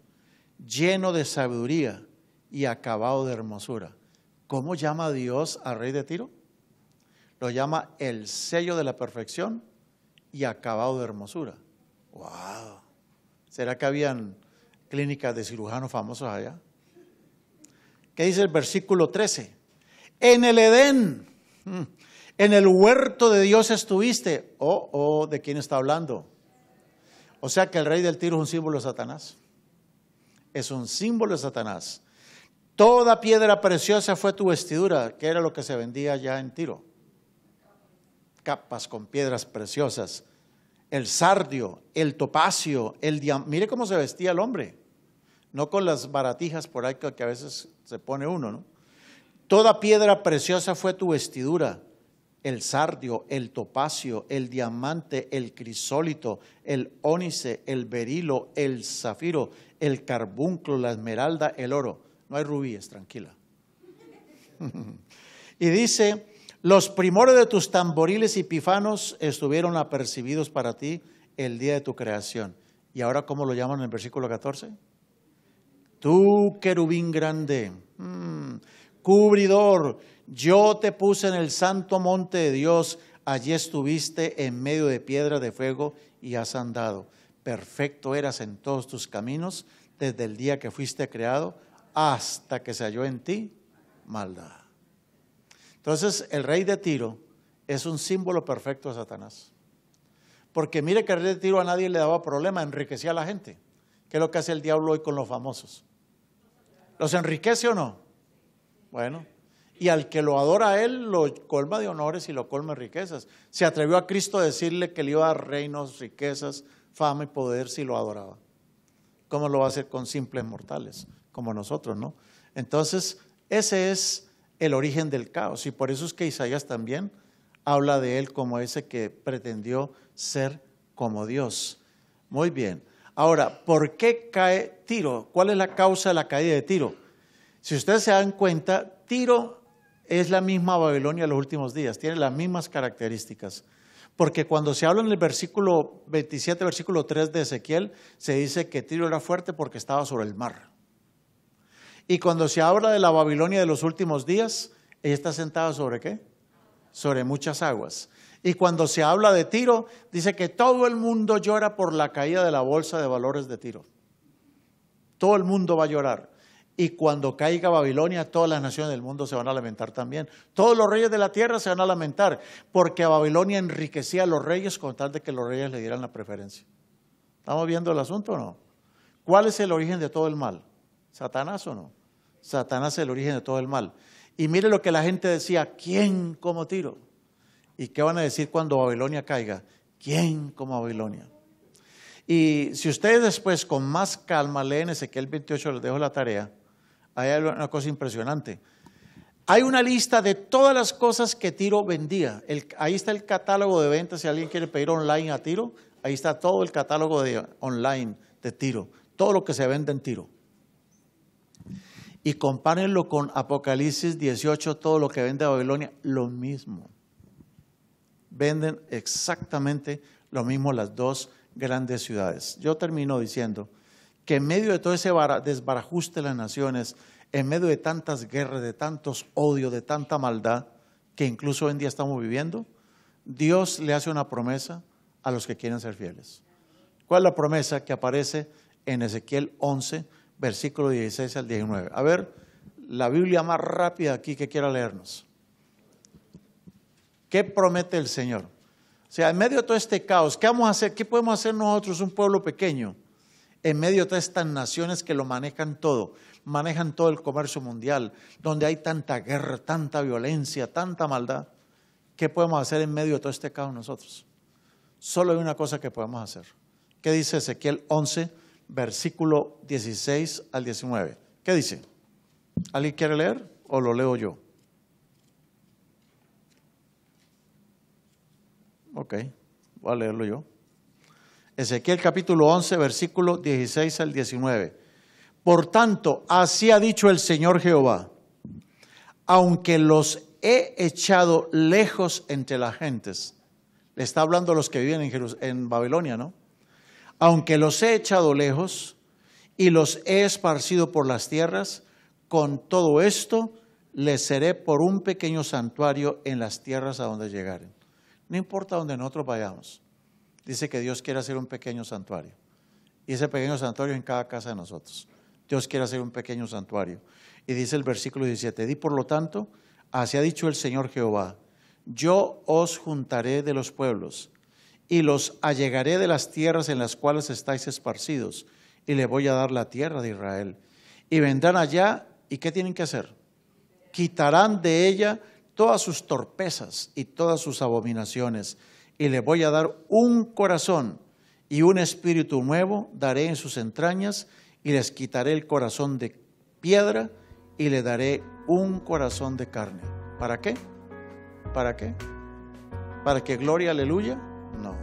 lleno de sabiduría y acabado de hermosura. ¿Cómo llama Dios al rey de Tiro? Lo llama el sello de la perfección y acabado de hermosura. ¡Wow! ¿Será que habían clínicas de cirujanos famosos allá? ¿Qué dice el versículo 13? En el Edén en el huerto de Dios estuviste. Oh, oh, ¿de quién está hablando? O sea que el rey del tiro es un símbolo de Satanás. Es un símbolo de Satanás. Toda piedra preciosa fue tu vestidura, que era lo que se vendía ya en Tiro. Capas con piedras preciosas. El sardio, el topacio, el diamante. Mire cómo se vestía el hombre. No con las baratijas por ahí que a veces se pone uno, ¿no? Toda piedra preciosa fue tu vestidura el sardio, el topacio, el diamante, el crisólito, el ónice, el berilo, el zafiro, el carbunclo, la esmeralda, el oro. No hay rubíes, tranquila. y dice, los primores de tus tamboriles y pifanos estuvieron apercibidos para ti el día de tu creación. ¿Y ahora cómo lo llaman en el versículo 14? Tú, querubín grande. Mm cubridor. Yo te puse en el santo monte de Dios, allí estuviste en medio de piedra de fuego y has andado. Perfecto eras en todos tus caminos desde el día que fuiste creado hasta que se halló en ti maldad. Entonces el rey de Tiro es un símbolo perfecto de Satanás. Porque mire que el rey de Tiro a nadie le daba problema, enriquecía a la gente. ¿Qué es lo que hace el diablo hoy con los famosos? ¿Los enriquece o no? Bueno, y al que lo adora a él lo colma de honores y lo colma de riquezas. Se atrevió a Cristo a decirle que le iba a dar reinos, riquezas, fama y poder si lo adoraba. ¿Cómo lo va a hacer con simples mortales como nosotros, no? Entonces, ese es el origen del caos y por eso es que Isaías también habla de él como ese que pretendió ser como Dios. Muy bien. Ahora, ¿por qué cae Tiro? ¿Cuál es la causa de la caída de Tiro? Si ustedes se dan cuenta, Tiro es la misma Babilonia de los últimos días, tiene las mismas características. Porque cuando se habla en el versículo 27, versículo 3 de Ezequiel, se dice que Tiro era fuerte porque estaba sobre el mar. Y cuando se habla de la Babilonia de los últimos días, ella está sentada sobre qué? Sobre muchas aguas. Y cuando se habla de Tiro, dice que todo el mundo llora por la caída de la bolsa de valores de Tiro. Todo el mundo va a llorar. Y cuando caiga Babilonia, todas las naciones del mundo se van a lamentar también. Todos los reyes de la tierra se van a lamentar, porque Babilonia enriquecía a los reyes con tal de que los reyes le dieran la preferencia. ¿Estamos viendo el asunto o no? ¿Cuál es el origen de todo el mal? ¿Satanás o no? Satanás es el origen de todo el mal. Y mire lo que la gente decía, ¿quién como Tiro? ¿Y qué van a decir cuando Babilonia caiga? ¿Quién como Babilonia? Y si ustedes después pues, con más calma leen Ezequiel 28, les dejo la tarea Ahí hay una cosa impresionante. Hay una lista de todas las cosas que Tiro vendía. ahí está el catálogo de ventas. Si alguien quiere pedir online a Tiro, ahí está todo el catálogo de online de Tiro. Todo lo que se vende en Tiro. Y compárenlo con Apocalipsis 18, todo lo que vende Babilonia, lo mismo. Venden exactamente lo mismo las dos grandes ciudades. Yo termino diciendo que en medio de todo ese desbarajuste de las naciones, en medio de tantas guerras, de tantos odios, de tanta maldad que incluso hoy en día estamos viviendo, Dios le hace una promesa a los que quieren ser fieles. ¿Cuál es la promesa que aparece en Ezequiel 11, versículo 16 al 19? A ver, la Biblia más rápida aquí que quiera leernos. ¿Qué promete el Señor? O sea, en medio de todo este caos, ¿qué vamos a hacer? ¿Qué podemos hacer nosotros, un pueblo pequeño? en medio de todas estas naciones que lo manejan todo, manejan todo el comercio mundial, donde hay tanta guerra, tanta violencia, tanta maldad, ¿qué podemos hacer en medio de todo este caos nosotros? Solo hay una cosa que podemos hacer. ¿Qué dice Ezequiel 11, versículo 16 al 19? ¿Qué dice? ¿Alguien quiere leer o lo leo yo? Ok, voy a leerlo yo. Ezequiel capítulo 11, versículo 16 al 19. Por tanto, así ha dicho el Señor Jehová, aunque los he echado lejos entre las gentes, le está hablando a los que viven en, en Babilonia, ¿no? Aunque los he echado lejos y los he esparcido por las tierras, con todo esto les seré por un pequeño santuario en las tierras a donde llegaren. No importa donde nosotros vayamos dice que Dios quiere hacer un pequeño santuario. Y ese pequeño santuario en cada casa de nosotros. Dios quiere hacer un pequeño santuario. Y dice el versículo 17, di por lo tanto, así ha dicho el Señor Jehová, yo os juntaré de los pueblos y los allegaré de las tierras en las cuales estáis esparcidos y le voy a dar la tierra de Israel. Y vendrán allá y ¿qué tienen que hacer? Quitarán de ella todas sus torpezas y todas sus abominaciones y le voy a dar un corazón y un espíritu nuevo daré en sus entrañas y les quitaré el corazón de piedra y le daré un corazón de carne. ¿Para qué? ¿Para qué? ¿Para que gloria, aleluya? No.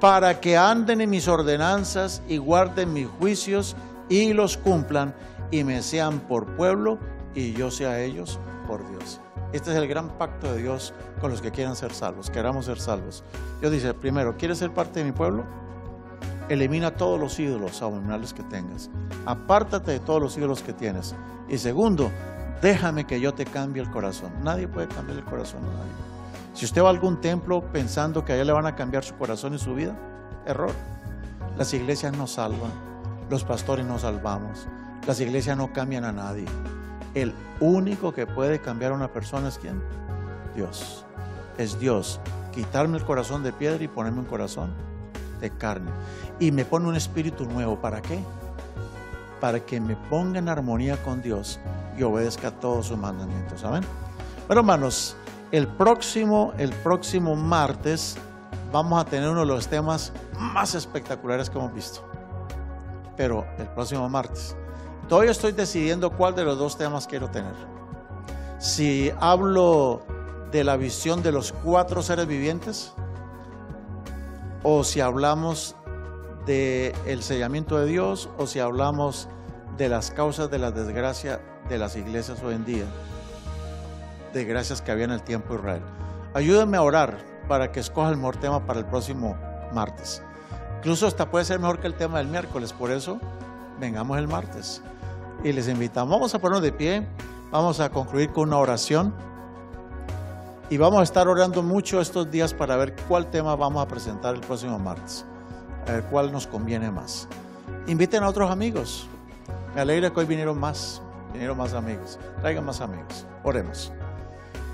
Para que anden en mis ordenanzas y guarden mis juicios y los cumplan y me sean por pueblo y yo sea ellos por Dios. Este es el gran pacto de Dios con los que quieran ser salvos, queramos ser salvos. Dios dice, primero, ¿quieres ser parte de mi pueblo? Elimina todos los ídolos abominables que tengas. Apártate de todos los ídolos que tienes. Y segundo, déjame que yo te cambie el corazón. Nadie puede cambiar el corazón a nadie. Si usted va a algún templo pensando que allá le van a cambiar su corazón y su vida, error. Las iglesias no salvan, los pastores no salvamos, las iglesias no cambian a nadie el único que puede cambiar a una persona es quién? Dios. Es Dios. Quitarme el corazón de piedra y ponerme un corazón de carne. Y me pone un espíritu nuevo. ¿Para qué? Para que me ponga en armonía con Dios y obedezca todos sus mandamientos. Amén. Bueno, hermanos, el próximo, el próximo martes vamos a tener uno de los temas más espectaculares que hemos visto. Pero el próximo martes hoy estoy decidiendo cuál de los dos temas quiero tener. Si hablo de la visión de los cuatro seres vivientes o si hablamos de el sellamiento de Dios o si hablamos de las causas de la desgracia de las iglesias hoy en día, desgracias que había en el tiempo de Israel. Ayúdenme a orar para que escoja el mejor tema para el próximo martes. Incluso hasta puede ser mejor que el tema del miércoles, por eso vengamos el martes y les invitamos. Vamos a ponernos de pie, vamos a concluir con una oración y vamos a estar orando mucho estos días para ver cuál tema vamos a presentar el próximo martes, a ver cuál nos conviene más. Inviten a otros amigos. Me alegra que hoy vinieron más, vinieron más amigos. Traigan más amigos. Oremos.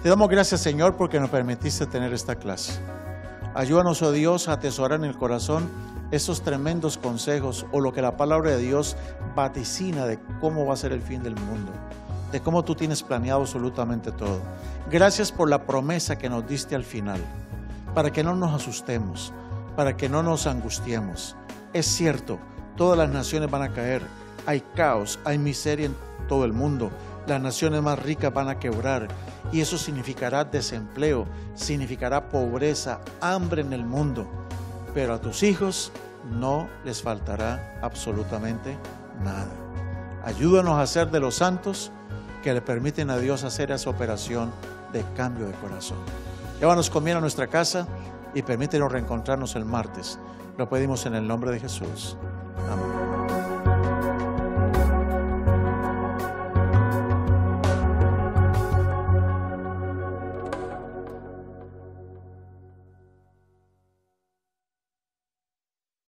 Te damos gracias, Señor, porque nos permitiste tener esta clase. Ayúdanos, oh Dios, a atesorar en el corazón esos tremendos consejos o lo que la palabra de Dios vaticina de cómo va a ser el fin del mundo, de cómo tú tienes planeado absolutamente todo. Gracias por la promesa que nos diste al final, para que no nos asustemos, para que no nos angustiemos. Es cierto, todas las naciones van a caer, hay caos, hay miseria en todo el mundo, las naciones más ricas van a quebrar y eso significará desempleo, significará pobreza, hambre en el mundo pero a tus hijos no les faltará absolutamente nada. Ayúdanos a ser de los santos que le permiten a Dios hacer esa operación de cambio de corazón. Llévanos comiendo a nuestra casa y permítenos reencontrarnos el martes. Lo pedimos en el nombre de Jesús. Amén.